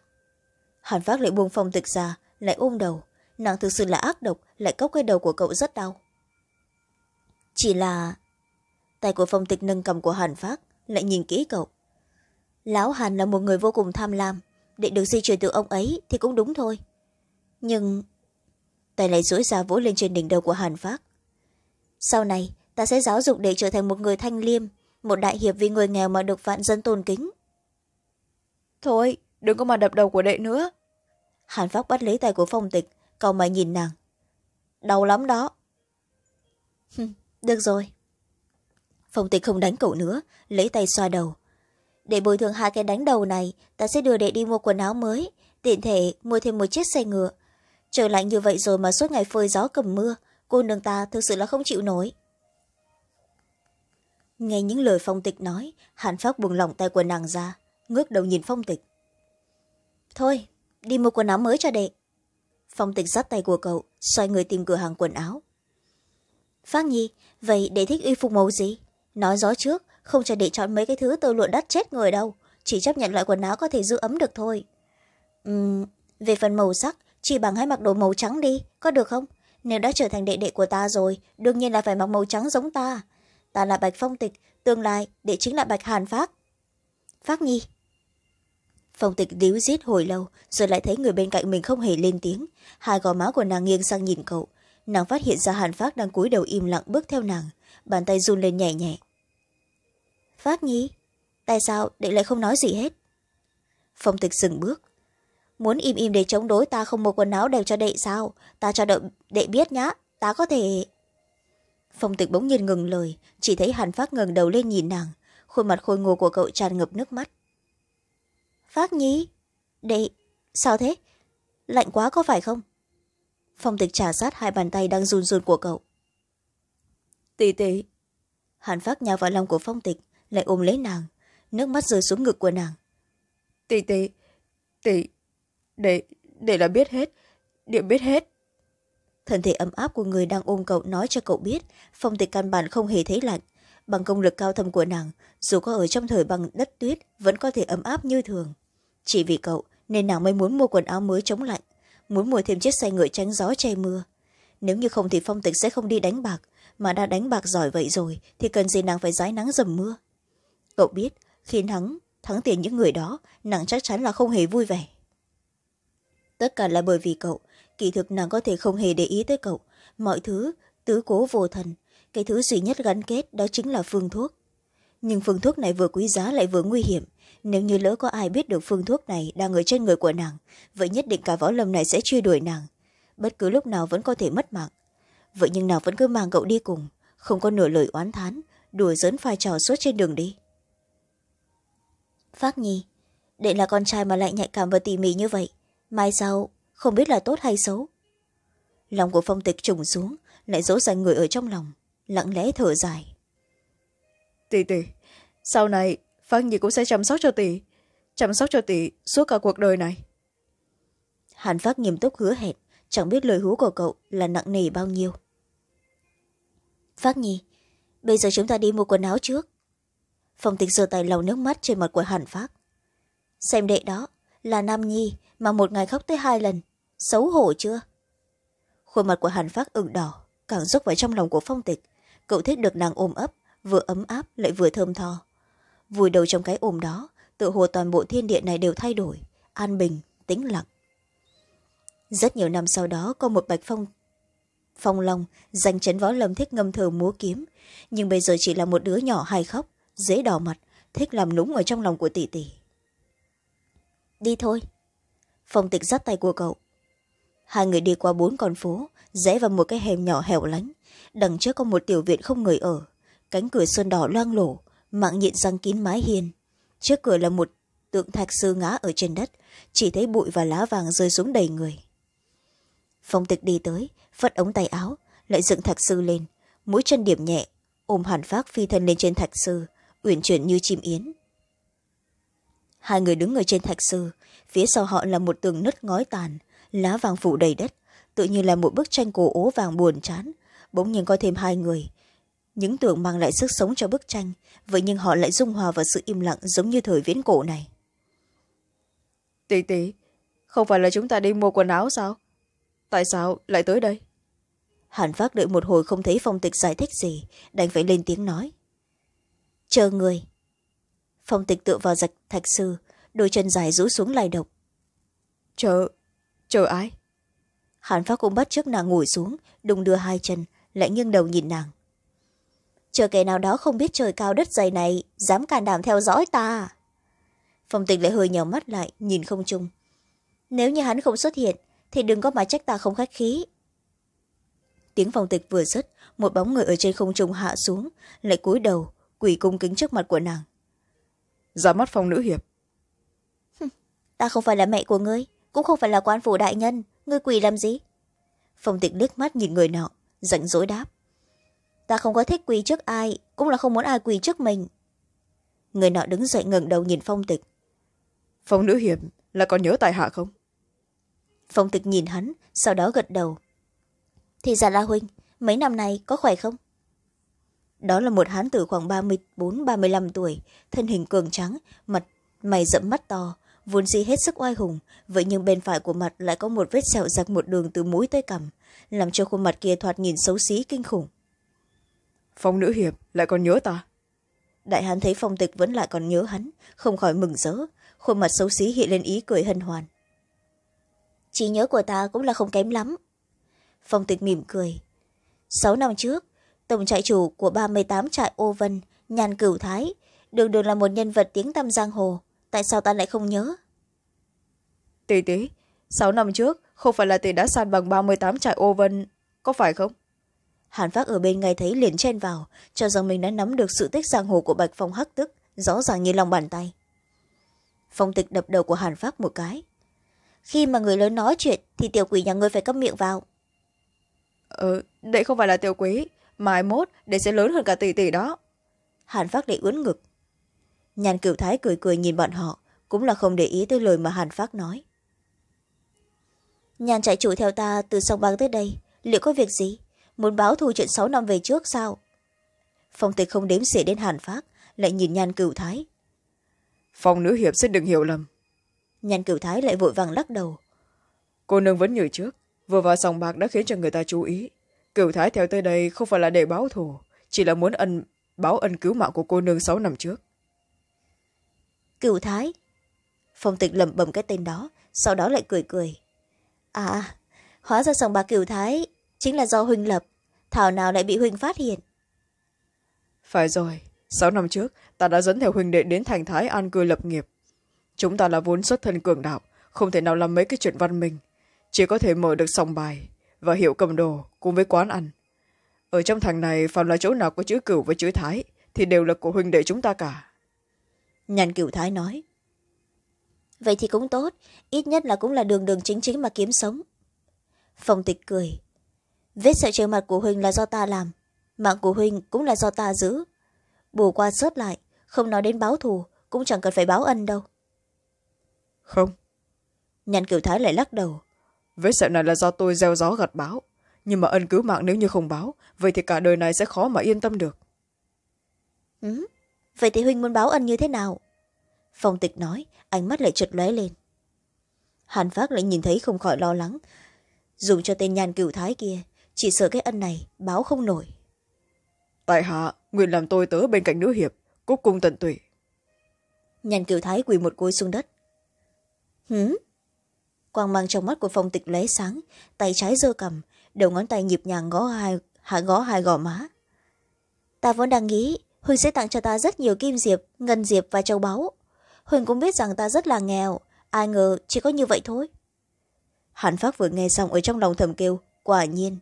Speaker 1: hàn phát lại buông phong tịch ra lại ôm đầu nàng thực sự là ác độc lại cốc cái đầu của cậu rất đau chỉ là tay của phong tịch nâng cầm của hàn phát lại nhìn kỹ cậu lão hàn là một người vô cùng tham lam để được di chuyển từ ông ấy thì cũng đúng thôi nhưng tay này duỗi ra vỗ lên trên đỉnh đầu của hàn phát sau này ta sẽ giáo dục để trở thành một người thanh liêm một đại hiệp vì người nghèo mà được vạn dân tôn kính thôi đừng có mà đập đầu của đệ nữa hàn phát bắt lấy tay của phong tịch cầu mày nhìn nàng đau lắm đó được rồi phong tịch không đánh cậu nữa lấy tay xoa đầu để bồi thường hai cái đánh đầu này ta sẽ đưa đệ đi mua quần áo mới tiện thể mua thêm một chiếc xe ngựa trời lạnh như vậy rồi mà suốt ngày phơi gió cầm mưa cô nương ta thực sự là không chịu nổi nghe những lời phong tịch nói hàn phác buông lỏng tay của nàng ra ngước đầu nhìn phong tịch thôi đi mua quần áo mới cho đệ phong tịch dắt tay của cậu xoay người tìm cửa hàng quần áo phác nhi vậy đệ thích y phục màu gì nói gió trước không cho đệ chọn mấy cái thứ tơ lụa đắt chết người đâu chỉ chấp nhận loại quần áo có thể giữ ấm được thôi về phần màu sắc chỉ bằng hãy mặc đồ màu trắng đi có được không nếu đã trở thành đệ đệ của ta rồi đương nhiên là phải mặc màu trắng giống ta ta là bạch phong tịch tương lai đệ chính là bạch hàn phát phát nhi phong tịch díu rít hồi lâu rồi lại thấy người bên cạnh mình không hề lên tiếng hai gò má của nàng nghiêng sang nhìn cậu nàng phát hiện ra hàn phát đang cúi đầu im lặng bước theo nàng bàn tay run lên nhẹ nhẹ phát nhi tại sao đệ lại không nói gì hết phong tịch dừng bước muốn im im để chống đối ta không mua quần áo đều cho đệ sao ta cho đệ, đệ biết nhá ta có thể phong tịch bỗng nhiên ngừng lời chỉ thấy hàn phát ngừng đầu lên nhìn nàng khuôn mặt khôi ngô của cậu tràn ngập nước mắt phát nhí đệ sao thế lạnh quá có phải không phong tịch trả sát hai bàn tay đang run run của cậu tì tì hàn phát nhào vào lòng của phong tịch lại ôm lấy nàng nước mắt rơi xuống ngực của nàng tì tì tì để, để là biết hết, điểm biết hết. Thân thể ấm áp của người đang ôm cậu nói cho cậu biết, phong tịch căn bản không hề thấy lạnh. Bằng công lực cao thâm của nàng, dù có ở trong thời bằng đất tuyết, vẫn có thể ấm áp như thường. Chỉ vì cậu, nên nàng mới muốn mua quần áo mới chống lạnh, muốn mua thêm chiếc xe ngựa tránh gió che mưa. Nếu như không thì phong tịch sẽ không đi đánh bạc, mà đã đánh bạc giỏi vậy rồi thì cần gì nàng phải rái nắng dầm mưa cậu biết khi thắng thắng tiền những người đó nàng chắc chắn là không hề vui vẻ tất cả là bởi vì cậu kỳ thực nàng có thể không hề để ý tới cậu mọi thứ tứ cố vô thần cái thứ duy nhất gắn kết đó chính là phương thuốc nhưng phương thuốc này vừa quý giá lại vừa nguy hiểm nếu như lỡ có ai biết được phương thuốc này đang ở trên người của nàng vậy nhất định cả võ lâm này sẽ truy đuổi nàng bất cứ lúc nào vẫn có thể mất mạng vậy nhưng nàng vẫn cứ mang cậu đi cùng không có nửa lời oán thán đùa dỡn pha trò suốt trên đường đi phát nhi đệ là con trai mà lại nhạy cảm và tỉ mỉ như vậy mai sau không biết là tốt hay xấu lòng của phong tịch trùng xuống lại dỗ dành người ở trong lòng lặng lẽ thở dài tỷ tỷ sau này phan nhi cũng sẽ chăm sóc cho tỷ chăm sóc cho tỷ suốt cả cuộc đời này hàn phát nghiêm túc hứa hẹn chẳng biết lời hứa của cậu là nặng nề bao nhiêu phát nhi bây giờ chúng ta đi mua quần áo trước phong tịch giơ tay lau nước mắt trên mặt của hàn phát xem đệ đó là nam nhi mà một ngày khóc tới hai lần xấu hổ chưa khuôn mặt của hàn phát ửng đỏ càng rút vào trong lòng của phong tịch cậu thích được nàng ôm ấp vừa ấm áp lại vừa thơm tho vùi đầu trong cái ôm đó tự hồ toàn bộ thiên địa này đều thay đổi an bình tĩnh lặng rất nhiều năm sau đó có một bạch phong phong long danh chấn võ lâm thích ngâm thơ múa kiếm nhưng bây giờ chỉ là một đứa nhỏ hay khóc dễ đỏ mặt thích làm núng ở trong lòng của tỷ tỷ đi thôi phong tịch dắt tay của cậu hai người đi qua bốn con phố rẽ vào một cái hẻm nhỏ hẻo lánh đằng trước có một tiểu viện không người ở cánh cửa sơn đỏ loang lổ mạng nhịn răng kín mái hiên trước cửa là một tượng thạch sư ngã ở trên đất chỉ thấy bụi và lá vàng rơi xuống đầy người phong tịch đi tới phất ống tay áo lại dựng thạch sư lên mũi chân điểm nhẹ ôm hàn phát phi thân lên trên thạch sư uyển chuyển như chim yến hai người đứng ở trên thạch sư phía sau họ là một tường nứt ngói tàn lá vàng phủ đầy đất tự như là một bức tranh cổ ố vàng buồn chán bỗng nhiên có thêm hai người những tưởng mang lại sức sống cho bức tranh vậy nhưng họ lại dung hòa vào sự im lặng giống như thời viễn cổ này Tỷ tỷ, không phải là chúng ta đi mua quần áo sao? Tại sao lại tới đây? Hàn phát đợi một hồi không thấy phong tịch giải thích gì, đành phải lên tiếng nói. Chờ người, phong tịch tựa vào giạch thạch sư đôi chân dài rũ xuống lay độc chờ chờ ai hàn phát cũng bắt trước nàng ngồi xuống đùng đưa hai chân lại nghiêng đầu nhìn nàng chờ kẻ nào đó không biết trời cao đất dày này dám càn đảm theo dõi ta phong tịch lại hơi nhỏ mắt lại nhìn không chung nếu như hắn không xuất hiện thì đừng có mà trách ta không khách khí tiếng phong tịch vừa dứt một bóng người ở trên không trung hạ xuống lại cúi đầu quỳ cung kính trước mặt của nàng ra mắt phong nữ hiệp ta không phải là mẹ của ngươi cũng không phải là quan phủ đại nhân ngươi quỳ làm gì phong tịch liếc mắt nhìn người nọ giận dỗi đáp ta không có thích quỳ trước ai cũng là không muốn ai quỳ trước mình người nọ đứng dậy ngẩng đầu nhìn phong tịch phong nữ hiệp là còn nhớ tài hạ không phong tịch nhìn hắn sau đó gật đầu thì già la huynh mấy năm nay có khỏe không đó là một hán tử khoảng ba mươi bốn ba mươi năm tuổi thân hình cường trắng mặt mày rậm mắt to vốn dĩ hết sức oai hùng vậy nhưng bên phải của mặt lại có một vết sẹo giặc một đường từ mũi tới cằm làm cho khuôn mặt kia thoạt nhìn xấu xí kinh khủng phong nữ hiệp lại còn nhớ ta đại hán thấy phong tịch vẫn lại còn nhớ hắn không khỏi mừng rỡ khuôn mặt xấu xí hiện lên ý cười hân hoàn Chỉ nhớ của ta cũng là không kém lắm phong tịch mỉm cười sáu năm trước tổng trại chủ của ba mươi tám trại ô vân nhàn cửu thái đường đường là một nhân vật tiếng tăm giang hồ tại sao ta lại không nhớ tỷ tỷ sáu năm trước không phải là tỷ đã san bằng ba mươi tám trại ô vân có phải không hàn phác ở bên ngay thấy liền chen vào cho rằng mình đã nắm được sự tích giang hồ của bạch phong hắc tức rõ ràng như lòng bàn tay phong tịch đập đầu của hàn phác một cái khi mà người lớn nói chuyện thì tiểu quỷ nhà ngươi phải cấm miệng vào ờ đây không phải là tiểu quỷ mai mốt để sẽ lớn hơn cả tỷ tỷ đó hàn phát đệ ướn ngực nhàn cửu thái cười cười nhìn bọn họ cũng là không để ý tới lời mà hàn phát nói nhàn chạy chủ theo ta từ sông băng tới đây liệu có việc gì muốn báo thù chuyện sáu năm về trước sao phong tịch không đếm xỉa đến hàn phát lại nhìn nhàn cửu thái phong nữ hiệp xin đừng hiểu lầm nhàn cửu thái lại vội vàng lắc đầu cô nương vẫn như trước vừa vào sòng bạc đã khiến cho người ta chú ý cửu thái theo tới đây không phải là để báo thù chỉ là muốn ân báo ân cứu mạng của cô nương sáu năm trước cửu thái phong tịch lẩm bẩm cái tên đó sau đó lại cười cười à hóa ra sòng bạc cửu thái chính là do huynh lập thảo nào lại bị huynh phát hiện phải rồi sáu năm trước ta đã dẫn theo huynh đệ đến thành thái an cư lập nghiệp chúng ta là vốn xuất thân cường đạo không thể nào làm mấy cái chuyện văn minh chỉ có thể mở được sòng bài và hiệu cầm đồ cùng với quán ăn ở trong thành này phàm là chỗ nào có chữ cửu và chữ thái thì đều là của huynh đệ chúng ta cả nhàn cửu thái nói vậy thì cũng tốt ít nhất là cũng là đường đường chính chính mà kiếm sống phòng tịch cười vết sẹo trên mặt của huynh là do ta làm mạng của huynh cũng là do ta giữ bù qua sớt lại không nói đến báo thù cũng chẳng cần phải báo ân đâu không nhàn cửu thái lại lắc đầu vết sẹo này là do tôi gieo gió gặt báo nhưng mà ân cứu mạng nếu như không báo vậy thì cả đời này sẽ khó mà yên tâm được ừ. vậy thì huynh muốn báo ân như thế nào phong tịch nói ánh mắt lại chợt lóe lên hàn phát lại nhìn thấy không khỏi lo lắng dùng cho tên nhàn cựu thái kia chỉ sợ cái ân này báo không nổi tại hạ nguyện làm tôi tớ bên cạnh nữ hiệp cúc cung tận tụy nhàn cựu thái quỳ một cối xuống đất hứ quang mang trong mắt của phong tịch lóe sáng tay trái giơ cầm đầu ngón tay nhịp nhàng gõ hai hạ gõ hai gò má ta vốn đang nghĩ huynh sẽ tặng cho ta rất nhiều kim diệp ngân diệp và châu báu huynh cũng biết rằng ta rất là nghèo ai ngờ chỉ có như vậy thôi hàn phát vừa nghe xong ở trong lòng thầm kêu quả nhiên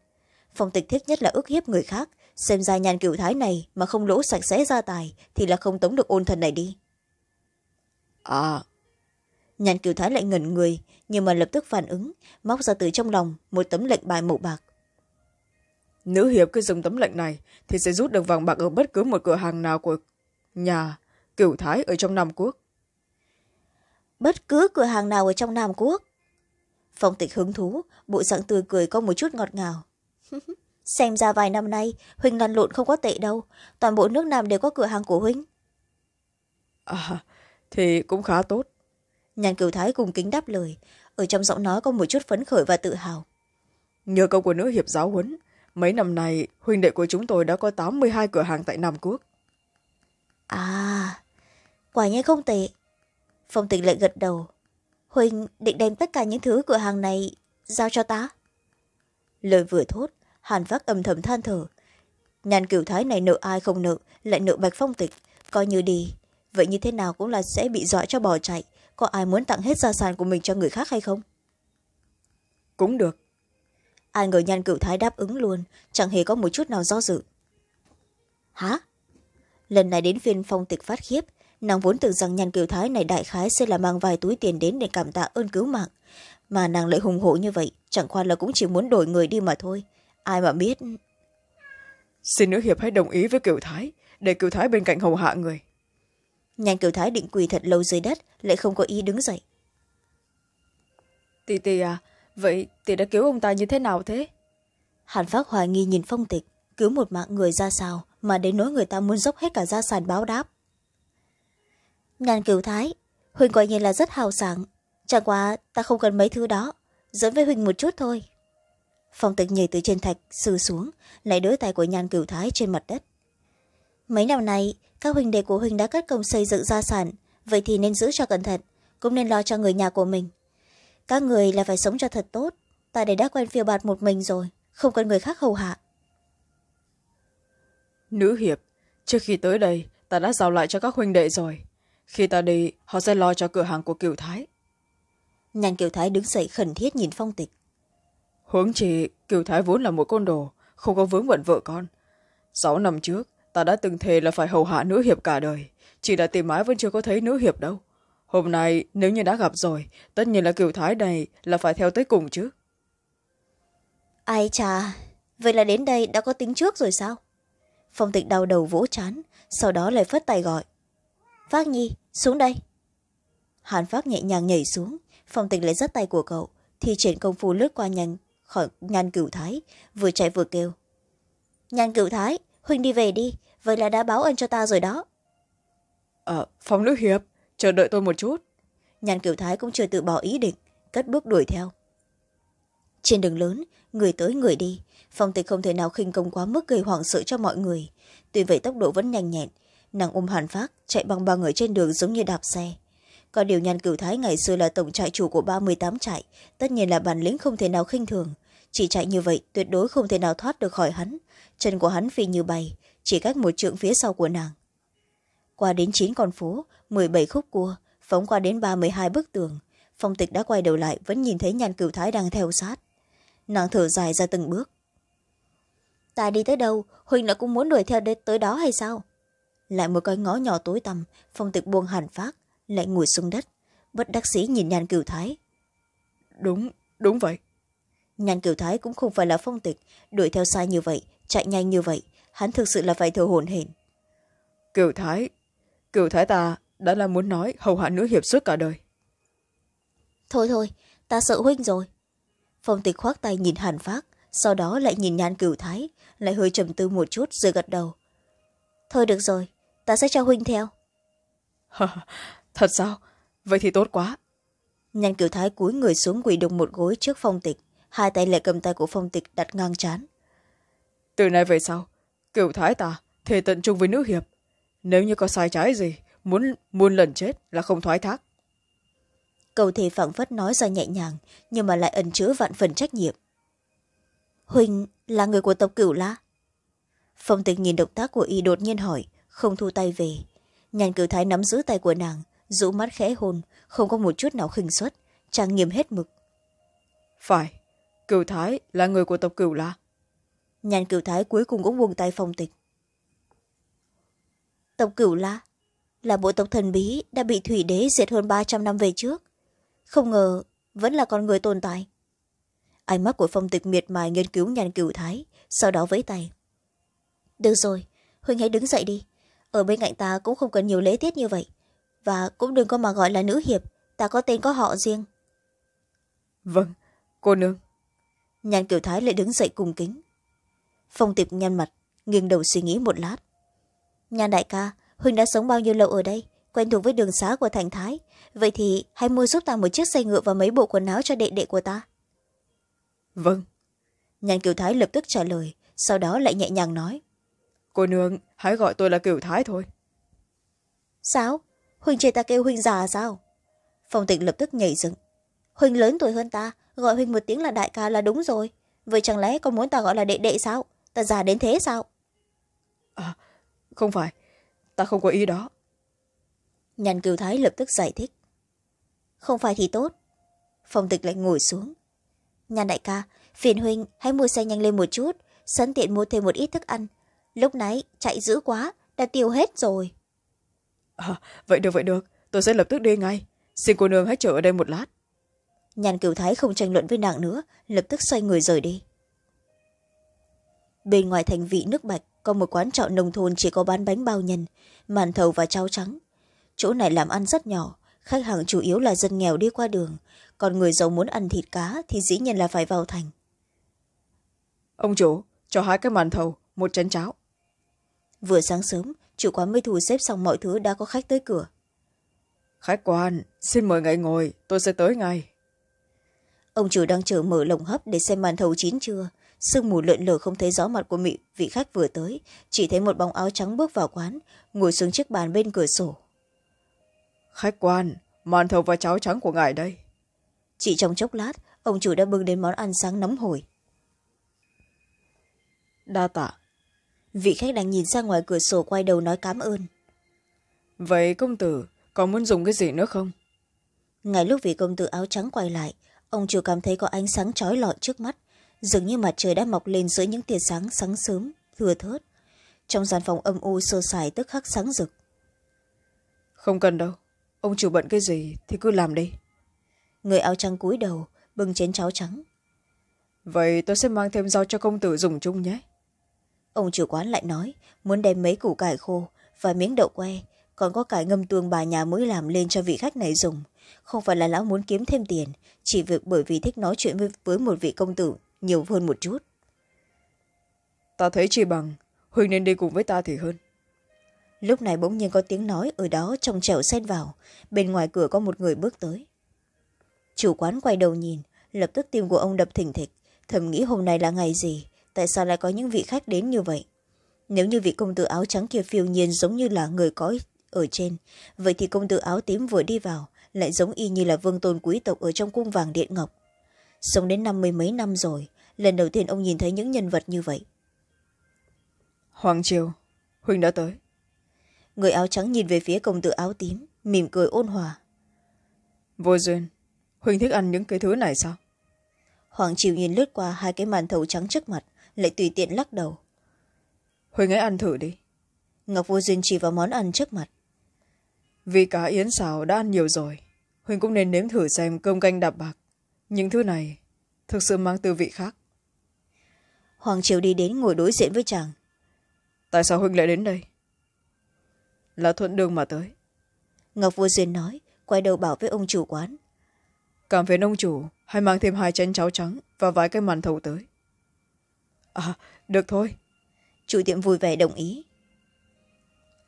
Speaker 1: phong tịch thích nhất là ức hiếp người khác xem ra nhàn cựu thái này mà không lỗ sạch sẽ gia tài thì là không tống được ôn thần này đi à nhàn kiều thái lại ngẩn người nhưng mà lập tức phản ứng móc ra từ trong lòng một tấm lệnh bài màu bạc nữ hiệp cứ dùng tấm lệnh này thì sẽ rút được vàng bạc ở bất cứ một cửa hàng nào của nhà cửu thái ở trong nam quốc bất cứ cửa hàng nào ở trong nam quốc phong tịch hứng thú bộ dạng tươi cười có một chút ngọt ngào [laughs] xem ra vài năm nay huynh lăn lộn không có tệ đâu toàn bộ nước nam đều có cửa hàng của huynh à, thì cũng khá tốt nhàn cửu thái cùng kính đáp lời ở trong giọng nói có một chút phấn khởi và tự hào nhờ công của nữ hiệp giáo huấn mấy năm nay huynh đệ của chúng tôi đã có tám mươi hai cửa hàng tại nam quốc à quả nhiên không tệ phong tịch lại gật đầu huynh định đem tất cả những thứ cửa hàng này giao cho ta lời vừa thốt hàn vác âm thầm than thở nhàn cửu thái này nợ ai không nợ lại nợ bạch phong tịch coi như đi vậy như thế nào cũng là sẽ bị dọa cho bỏ chạy có ai muốn tặng hết gia sản của mình cho người khác hay không cũng được ai ngờ nhan cựu thái đáp ứng luôn chẳng hề có một chút nào do dự hả lần này đến phiên phong tịch phát khiếp nàng vốn tưởng rằng nhan cựu thái này đại khái sẽ là mang vài túi tiền đến để cảm tạ ơn cứu mạng mà nàng lại hùng hổ như vậy chẳng qua là cũng chỉ muốn đổi người đi mà thôi ai mà biết xin nữ hiệp hãy đồng ý với cựu thái để cựu thái bên cạnh hầu hạ người nhan cửu thái định quỳ thật lâu dưới đất lại không có ý đứng dậy tì tì à vậy tì đã cứu ông ta như thế nào thế hàn Phác hoài nghi nhìn phong tịch cứu một mạng người ra sao mà đến nỗi người ta muốn dốc hết cả gia sản báo đáp nhan cửu thái huynh coi như là rất hào sảng chẳng qua ta không cần mấy thứ đó dẫn với huynh một chút thôi phong tịch nhảy từ trên thạch sừ xuống lại đỡ tay của nhan cửu thái trên mặt đất mấy năm nay các huynh đệ của huynh đã cất công xây dựng gia sản vậy thì nên giữ cho cẩn thận cũng nên lo cho người nhà của mình các người là phải sống cho thật tốt ta để đã quen phiêu bạt một mình rồi không cần người khác hầu hạ nữ hiệp trước khi tới đây ta đã giao lại cho các huynh đệ rồi khi ta đi họ sẽ lo cho cửa hàng của kiều thái nhàn kiều thái đứng dậy khẩn thiết nhìn phong tịch huống chị kiều thái vốn là một con đồ không có vướng bận vợ con sáu năm trước ta đã từng thề là phải hầu hạ nữ hiệp cả đời chỉ là tìm mãi vẫn chưa có thấy nữ hiệp đâu hôm nay nếu như đã gặp rồi tất nhiên là kiểu thái này là phải theo tới cùng chứ ai chà vậy là đến đây đã có tính trước rồi sao phong tịch đau đầu vỗ chán sau đó lại phất tay gọi phát nhi xuống đây hàn phát nhẹ nhàng nhảy xuống phong tịch lấy dắt tay của cậu thì triển công phu lướt qua nhanh khỏi nhan cửu thái vừa chạy vừa kêu nhan cửu thái huynh đi về đi vậy là đã báo ân cho ta rồi đó ờ à, nữ hiệp chờ đợi tôi một chút nhàn kiểu thái cũng chưa từ bỏ ý định cất bước đuổi theo trên đường lớn người tới người đi phong tịch không thể nào khinh công quá mức gây hoảng sợ cho mọi người tuy vậy tốc độ vẫn nhanh nhẹn nàng ôm hàn phát chạy bằng ba người trên đường giống như đạp xe có điều nhàn cửu thái ngày xưa là tổng trại chủ của ba mươi tám trại tất nhiên là bản lĩnh không thể nào khinh thường chỉ chạy như vậy tuyệt đối không thể nào thoát được khỏi hắn chân của hắn phi như bay chỉ cách một trượng phía sau của nàng qua đến chín con phố m bảy khúc cua phóng qua đến ba mươi hai bức tường phong tịch đã quay đầu lại vẫn nhìn thấy nhan cựu thái đang theo sát nàng thở dài ra từng bước ta đi tới đâu huỳnh lại cũng muốn đuổi theo đến tới đó hay sao lại một cái ngõ nhỏ tối tăm phong tịch buông hàn phát lại ngồi xuống đất bất đắc sĩ nhìn nhan cựu thái đúng đúng vậy nhan cựu thái cũng không phải là phong tịch đuổi theo sai như vậy chạy nhanh như vậy hắn thực sự là phải thở hổn hển cửu thái cửu thái ta đã là muốn nói hầu hạ nữ hiệp suốt cả đời thôi thôi ta sợ huynh rồi phong tịch khoác tay nhìn hàn phát sau đó lại nhìn nhan cửu thái lại hơi trầm tư một chút rồi gật đầu thôi được rồi ta sẽ cho huynh theo thật sao vậy thì tốt quá nhan cửu thái cúi người xuống quỳ đụng một gối trước phong tịch hai tay lại cầm tay của phong tịch đặt ngang chán từ nay về sau cựu thái ta thề tận chung với nữ hiệp nếu như có sai trái gì muốn muôn lần chết là không thoái thác cầu thì phảng phất nói ra nhẹ nhàng nhưng mà lại ẩn chứa vạn phần trách nhiệm huỳnh là người của tộc cửu la phong tịch nhìn động tác của y đột nhiên hỏi không thu tay về nhàn cửu thái nắm giữ tay của nàng rũ mắt khẽ hôn không có một chút nào khinh suất trang nghiêm hết mực phải cửu thái là người của tộc cửu la nhàn cửu thái cuối cùng cũng buông tay phong tịch tộc cửu la là bộ tộc thần bí đã bị thủy đế diệt hơn ba trăm năm về trước không ngờ vẫn là con người tồn tại ánh mắt của phong tịch miệt mài nghiên cứu nhàn cửu thái sau đó vẫy tay được rồi huynh hãy đứng dậy đi ở bên cạnh ta cũng không cần nhiều lễ tiết như vậy và cũng đừng có mà gọi là nữ hiệp ta có tên có họ riêng vâng cô nương nhàn cửu thái lại đứng dậy cùng kính phong tiệp nhăn mặt nghiêng đầu suy nghĩ một lát nhan đại ca huynh đã sống bao nhiêu lâu ở đây quen thuộc với đường xá của thành thái vậy thì hãy mua giúp ta một chiếc xe ngựa và mấy bộ quần áo cho đệ đệ của ta vâng nhan kiều thái lập tức trả lời sau đó lại nhẹ nhàng nói cô nương hãy gọi tôi là kiều thái thôi sao huynh chê ta kêu huynh già sao phong tịnh lập tức nhảy dựng huynh lớn tuổi hơn ta gọi huynh một tiếng là đại ca là đúng rồi vậy chẳng lẽ con muốn ta gọi là đệ đệ sao ta già đến thế sao à, không phải ta không có ý đó nhàn cửu thái lập tức giải thích không phải thì tốt phong tịch lại ngồi xuống nhàn đại ca phiền huynh hãy mua xe nhanh lên một chút sẵn tiện mua thêm một ít thức ăn lúc nãy chạy dữ quá đã tiêu hết rồi à, vậy được vậy được tôi sẽ lập tức đi ngay xin cô nương hãy chờ ở đây một lát nhàn cửu thái không tranh luận với nàng nữa lập tức xoay người rời đi bên ngoài thành vị nước bạch có một quán trọ nông thôn chỉ có bán bánh bao nhân màn thầu và cháo trắng chỗ này làm ăn rất nhỏ khách hàng chủ yếu là dân nghèo đi qua đường còn người giàu muốn ăn thịt cá thì dĩ nhiên là phải vào thành ông chủ cho hai cái màn thầu một chén cháo vừa sáng sớm chủ quán mới thu xếp xong mọi thứ đã có khách tới cửa khách quan xin mời ngài ngồi tôi sẽ tới ngay ông chủ đang chờ mở lồng hấp để xem màn thầu chín chưa sương mù lượn lờ không thấy rõ mặt của mị vị khách vừa tới chỉ thấy một bóng áo trắng bước vào quán ngồi xuống chiếc bàn bên cửa sổ khách quan màn thầu và cháo trắng của ngài đây chỉ trong chốc lát ông chủ đã bưng đến món ăn sáng nóng hổi đa tạ vị khách đang nhìn ra ngoài cửa sổ quay đầu nói cám ơn vậy công tử còn muốn dùng cái gì nữa không ngay lúc vị công tử áo trắng quay lại ông chủ cảm thấy có ánh sáng trói lọi trước mắt dường như mặt trời đã mọc lên giữa những tia sáng sáng sớm thưa thớt trong gian phòng âm u sơ sài tức khắc sáng rực không cần đâu ông chủ bận cái gì thì cứ làm đi người áo trắng cúi đầu bưng chén cháo trắng vậy tôi sẽ mang thêm rau cho công tử dùng chung nhé ông chủ quán lại nói muốn đem mấy củ cải khô và miếng đậu que còn có cải ngâm tương bà nhà mới làm lên cho vị khách này dùng không phải là lão muốn kiếm thêm tiền chỉ việc bởi vì thích nói chuyện với một vị công tử nhiều hơn một chút ta thấy chi bằng huynh nên đi cùng với ta thì hơn lúc này bỗng nhiên có tiếng nói ở đó trong trẻo xen vào bên ngoài cửa có một người bước tới chủ quán quay đầu nhìn lập tức tim của ông đập thình thịch thầm nghĩ hôm nay là ngày gì tại sao lại có những vị khách đến như vậy nếu như vị công tử áo trắng kia phiêu nhiên giống như là người có ở trên vậy thì công tử áo tím vừa đi vào lại giống y như là vương tôn quý tộc ở trong cung vàng điện ngọc sống đến năm mươi mấy năm rồi lần đầu tiên ông nhìn thấy những nhân vật như vậy hoàng triều huynh đã tới người áo trắng nhìn về phía công tử áo tím mỉm cười ôn hòa vô duyên huynh thích ăn những cái thứ này sao hoàng triều nhìn lướt qua hai cái màn thầu trắng trước mặt lại tùy tiện lắc đầu huynh ấy ăn thử đi ngọc vô duyên chỉ vào món ăn trước mặt vì cá yến xào đã ăn nhiều rồi huynh cũng nên nếm thử xem cơm canh đạp bạc những thứ này thực sự mang tư vị khác hoàng triều đi đến ngồi đối diện với chàng tại sao huynh lại đến đây là thuận đường mà tới ngọc vua duyên nói quay đầu bảo với ông chủ quán cảm phiền ông chủ hãy mang thêm hai chén cháo trắng và vài cái màn thầu tới à được thôi chủ tiệm vui vẻ đồng ý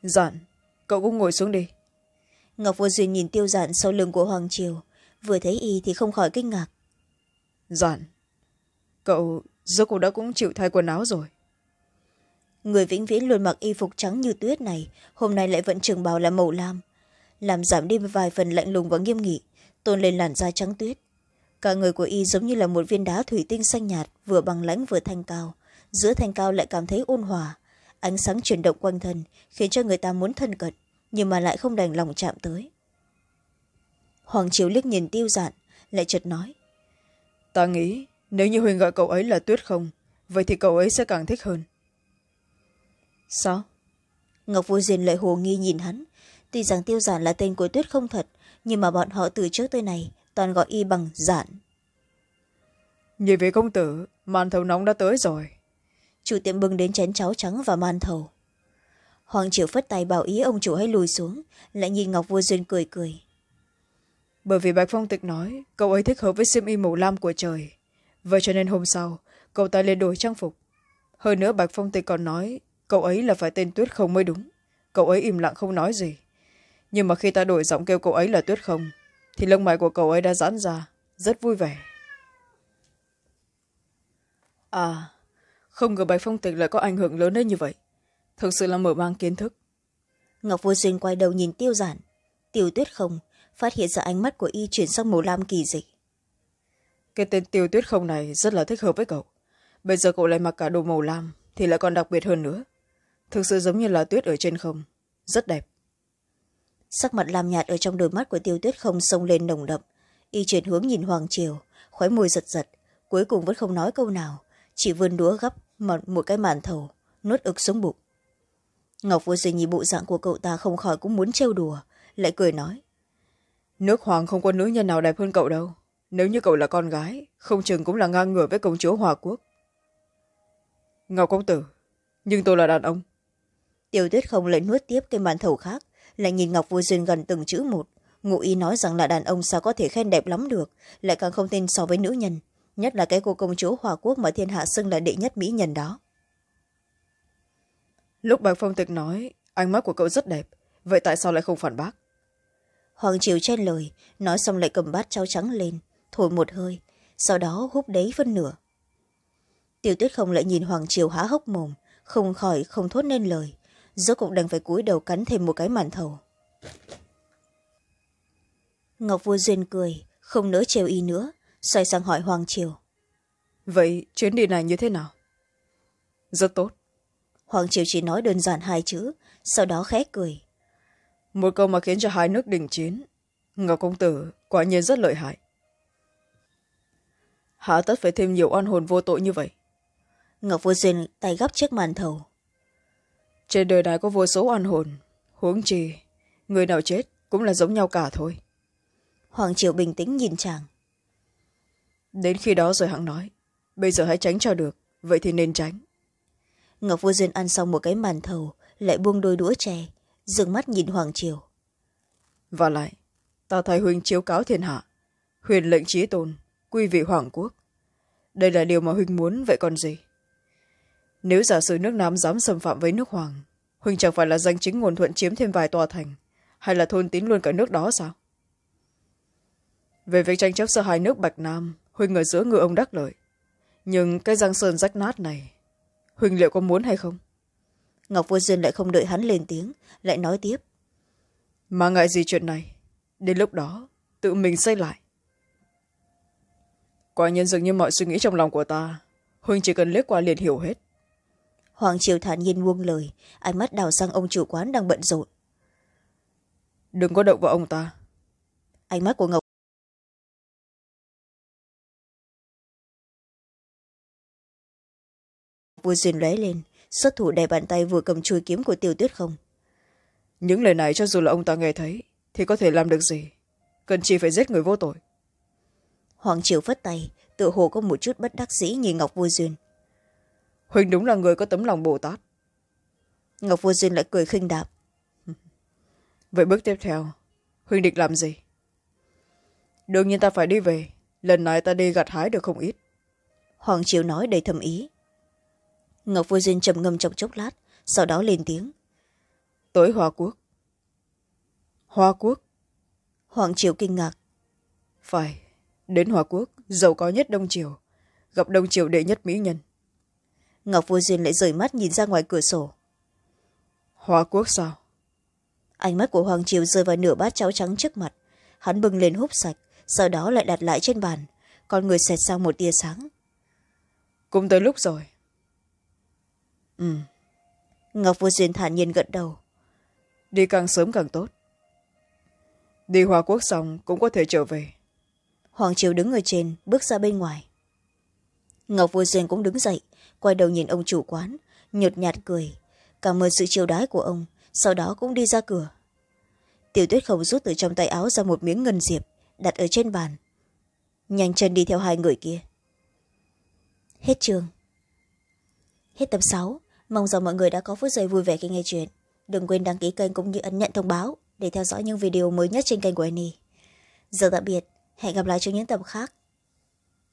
Speaker 1: dặn cậu cũng ngồi xuống đi ngọc vua duyên nhìn tiêu dạn sau lưng của hoàng triều vừa thấy y thì không khỏi kinh ngạc giản cậu do cậu đã cũng chịu thay quần áo rồi người vĩnh viễn luôn mặc y phục trắng như tuyết này hôm nay lại vẫn trường bào là màu lam làm giảm đi một vài phần lạnh lùng và nghiêm nghị tôn lên làn da trắng tuyết cả người của y giống như là một viên đá thủy tinh xanh nhạt vừa bằng lãnh vừa thanh cao giữa thanh cao lại cảm thấy ôn hòa ánh sáng chuyển động quanh thân khiến cho người ta muốn thân cận nhưng mà lại không đành lòng chạm tới hoàng chiếu liếc nhìn tiêu Dạn, lại chợt nói ta nghĩ nếu như huỳnh gọi cậu ấy là tuyết không vậy thì cậu ấy sẽ càng thích hơn sao ngọc vô duyên lại hồ nghi nhìn hắn tuy rằng tiêu giản là tên của tuyết không thật nhưng mà bọn họ từ trước tới này toàn gọi y bằng giản nhị vị công tử màn thầu nóng đã tới rồi chủ tiệm bưng đến chén cháo trắng và man thầu hoàng triều phất tay bảo ý ông chủ hãy lùi xuống lại nhìn ngọc vua duyên cười cười bởi vì bạch phong tịch nói cậu ấy thích hợp với xiêm y màu lam của trời vậy cho nên hôm sau cậu ta liền đổi trang phục hơn nữa bạch phong tịch còn nói cậu ấy là phải tên tuyết không mới đúng cậu ấy im lặng không nói gì nhưng mà khi ta đổi giọng kêu cậu ấy là tuyết không thì lông mày của cậu ấy đã giãn ra rất vui vẻ à không ngờ bạch phong tịch lại có ảnh hưởng lớn đến như vậy thực sự là mở mang kiến thức ngọc vô duyên quay đầu nhìn tiêu giản tiêu tuyết không phát hiện ra ánh mắt của y chuyển sang màu lam kỳ dị. cái tên tiêu tuyết không này rất là thích hợp với cậu bây giờ cậu lại mặc cả đồ màu lam thì lại còn đặc biệt hơn nữa thực sự giống như là tuyết ở trên không rất đẹp sắc mặt lam nhạt ở trong đôi mắt của tiêu tuyết không xông lên nồng đậm y chuyển hướng nhìn hoàng triều khóe môi giật giật cuối cùng vẫn không nói câu nào chỉ vươn đũa gấp một, một cái màn thầu nuốt ực xuống bụng ngọc vừa rồi nhìn bộ dạng của cậu ta không khỏi cũng muốn trêu đùa lại cười nói nước hoàng không có nữ nhân nào đẹp hơn cậu đâu nếu như cậu là con gái không chừng cũng là ngang ngửa với công chúa hòa quốc ngọc công tử nhưng tôi là đàn ông tiểu tuyết không lại nuốt tiếp cái màn thầu khác lại nhìn ngọc vô duyên gần từng chữ một ngụ y nói rằng là đàn ông sao có thể khen đẹp lắm được lại càng không tin so với nữ nhân nhất là cái cô công chúa hòa quốc mà thiên hạ xưng là đệ nhất mỹ nhân đó lúc bạc phong tịch nói ánh mắt của cậu rất đẹp vậy tại sao lại không phản bác hoàng triều chen lời nói xong lại cầm bát cháo trắng lên thổi một hơi sau đó húp đấy phân nửa Tiểu tuyết không lại nhìn hoàng triều há hốc mồm không khỏi không thốt nên lời rốt cũng đành phải cúi đầu cắn thêm một cái màn thầu ngọc vua duyên cười không nỡ trêu y nữa xoay sang hỏi hoàng triều vậy chuyến đi này như thế nào rất tốt hoàng triều chỉ nói đơn giản hai chữ sau đó khẽ cười một câu mà khiến cho hai nước đình chiến ngọc công tử quả nhiên rất lợi hại hạ tất phải thêm nhiều oan hồn vô tội như vậy ngọc vô duyên tay gấp chiếc màn thầu trên đời này có vô số oan hồn huống chi người nào chết cũng là giống nhau cả thôi hoàng triều bình tĩnh nhìn chàng đến khi đó rồi hãng nói bây giờ hãy tránh cho được vậy thì nên tránh ngọc vô duyên ăn xong một cái màn thầu lại buông đôi đũa chè dừng mắt nhìn hoàng triều và lại ta thay huynh chiếu cáo thiên hạ huyền lệnh trí tôn quy vị hoàng quốc đây là điều mà huynh muốn vậy còn gì nếu giả sử nước nam dám xâm phạm với nước hoàng huynh chẳng phải là danh chính nguồn thuận chiếm thêm vài tòa thành hay là thôn tín luôn cả nước đó sao về việc tranh chấp giữa hai nước bạch nam huynh ở giữa ngựa ông đắc lợi nhưng cái giang sơn rách nát này huynh liệu có muốn hay không ngọc vô duyên lại không đợi hắn lên tiếng lại nói tiếp mà ngại gì chuyện này đến lúc đó tự mình xây lại quả nhân dường như mọi suy nghĩ trong lòng của ta huynh chỉ cần liếc qua liền hiểu hết hoàng triều thản nhiên buông lời ánh mắt đào sang ông chủ quán đang bận rộn đừng có động vào ông ta ánh mắt của ngọc vua duyên lóe lên xuất thủ đè bàn tay vừa cầm chuôi kiếm của Tiểu tuyết không những lời này cho dù là ông ta nghe thấy thì có thể làm được gì cần chỉ phải giết người vô tội hoàng triều phất tay tự hồ có một chút bất đắc dĩ nhìn ngọc vô duyên huỳnh đúng là người có tấm lòng bồ tát ngọc vô duyên lại cười khinh đạp vậy bước tiếp theo huỳnh định làm gì đương nhiên ta phải đi về lần này ta đi gặt hái được không ít hoàng triều nói đầy thầm ý ngọc Phu duyên trầm ngâm trong chốc lát sau đó lên tiếng tới hoa quốc hoa quốc hoàng triều kinh ngạc phải đến hoa quốc giàu có nhất đông triều gặp đông triều đệ nhất mỹ nhân ngọc Phu duyên lại rời mắt nhìn ra ngoài cửa sổ hoa quốc sao ánh mắt của hoàng triều rơi vào nửa bát cháo trắng trước mặt hắn bưng lên húp sạch sau đó lại đặt lại trên bàn con người xẹt sang một tia sáng cũng tới lúc rồi ừ ngọc vô duyên thản nhiên gật đầu đi càng sớm càng tốt đi hoa quốc xong cũng có thể trở về hoàng triều đứng ở trên bước ra bên ngoài ngọc vô duyên cũng đứng dậy quay đầu nhìn ông chủ quán nhột nhạt cười cảm ơn sự chiều đái của ông sau đó cũng đi ra cửa tiểu tuyết không rút từ trong tay áo ra một miếng ngân diệp đặt ở trên bàn nhanh chân đi theo hai người kia hết trường hết tập sáu mong rằng mọi người đã có phút giây vui vẻ khi nghe chuyện đừng quên đăng ký kênh cũng như ấn nhận thông báo để theo dõi những video mới nhất trên kênh của Annie. Giờ tạm biệt, hẹn gặp lại trong những tập khác.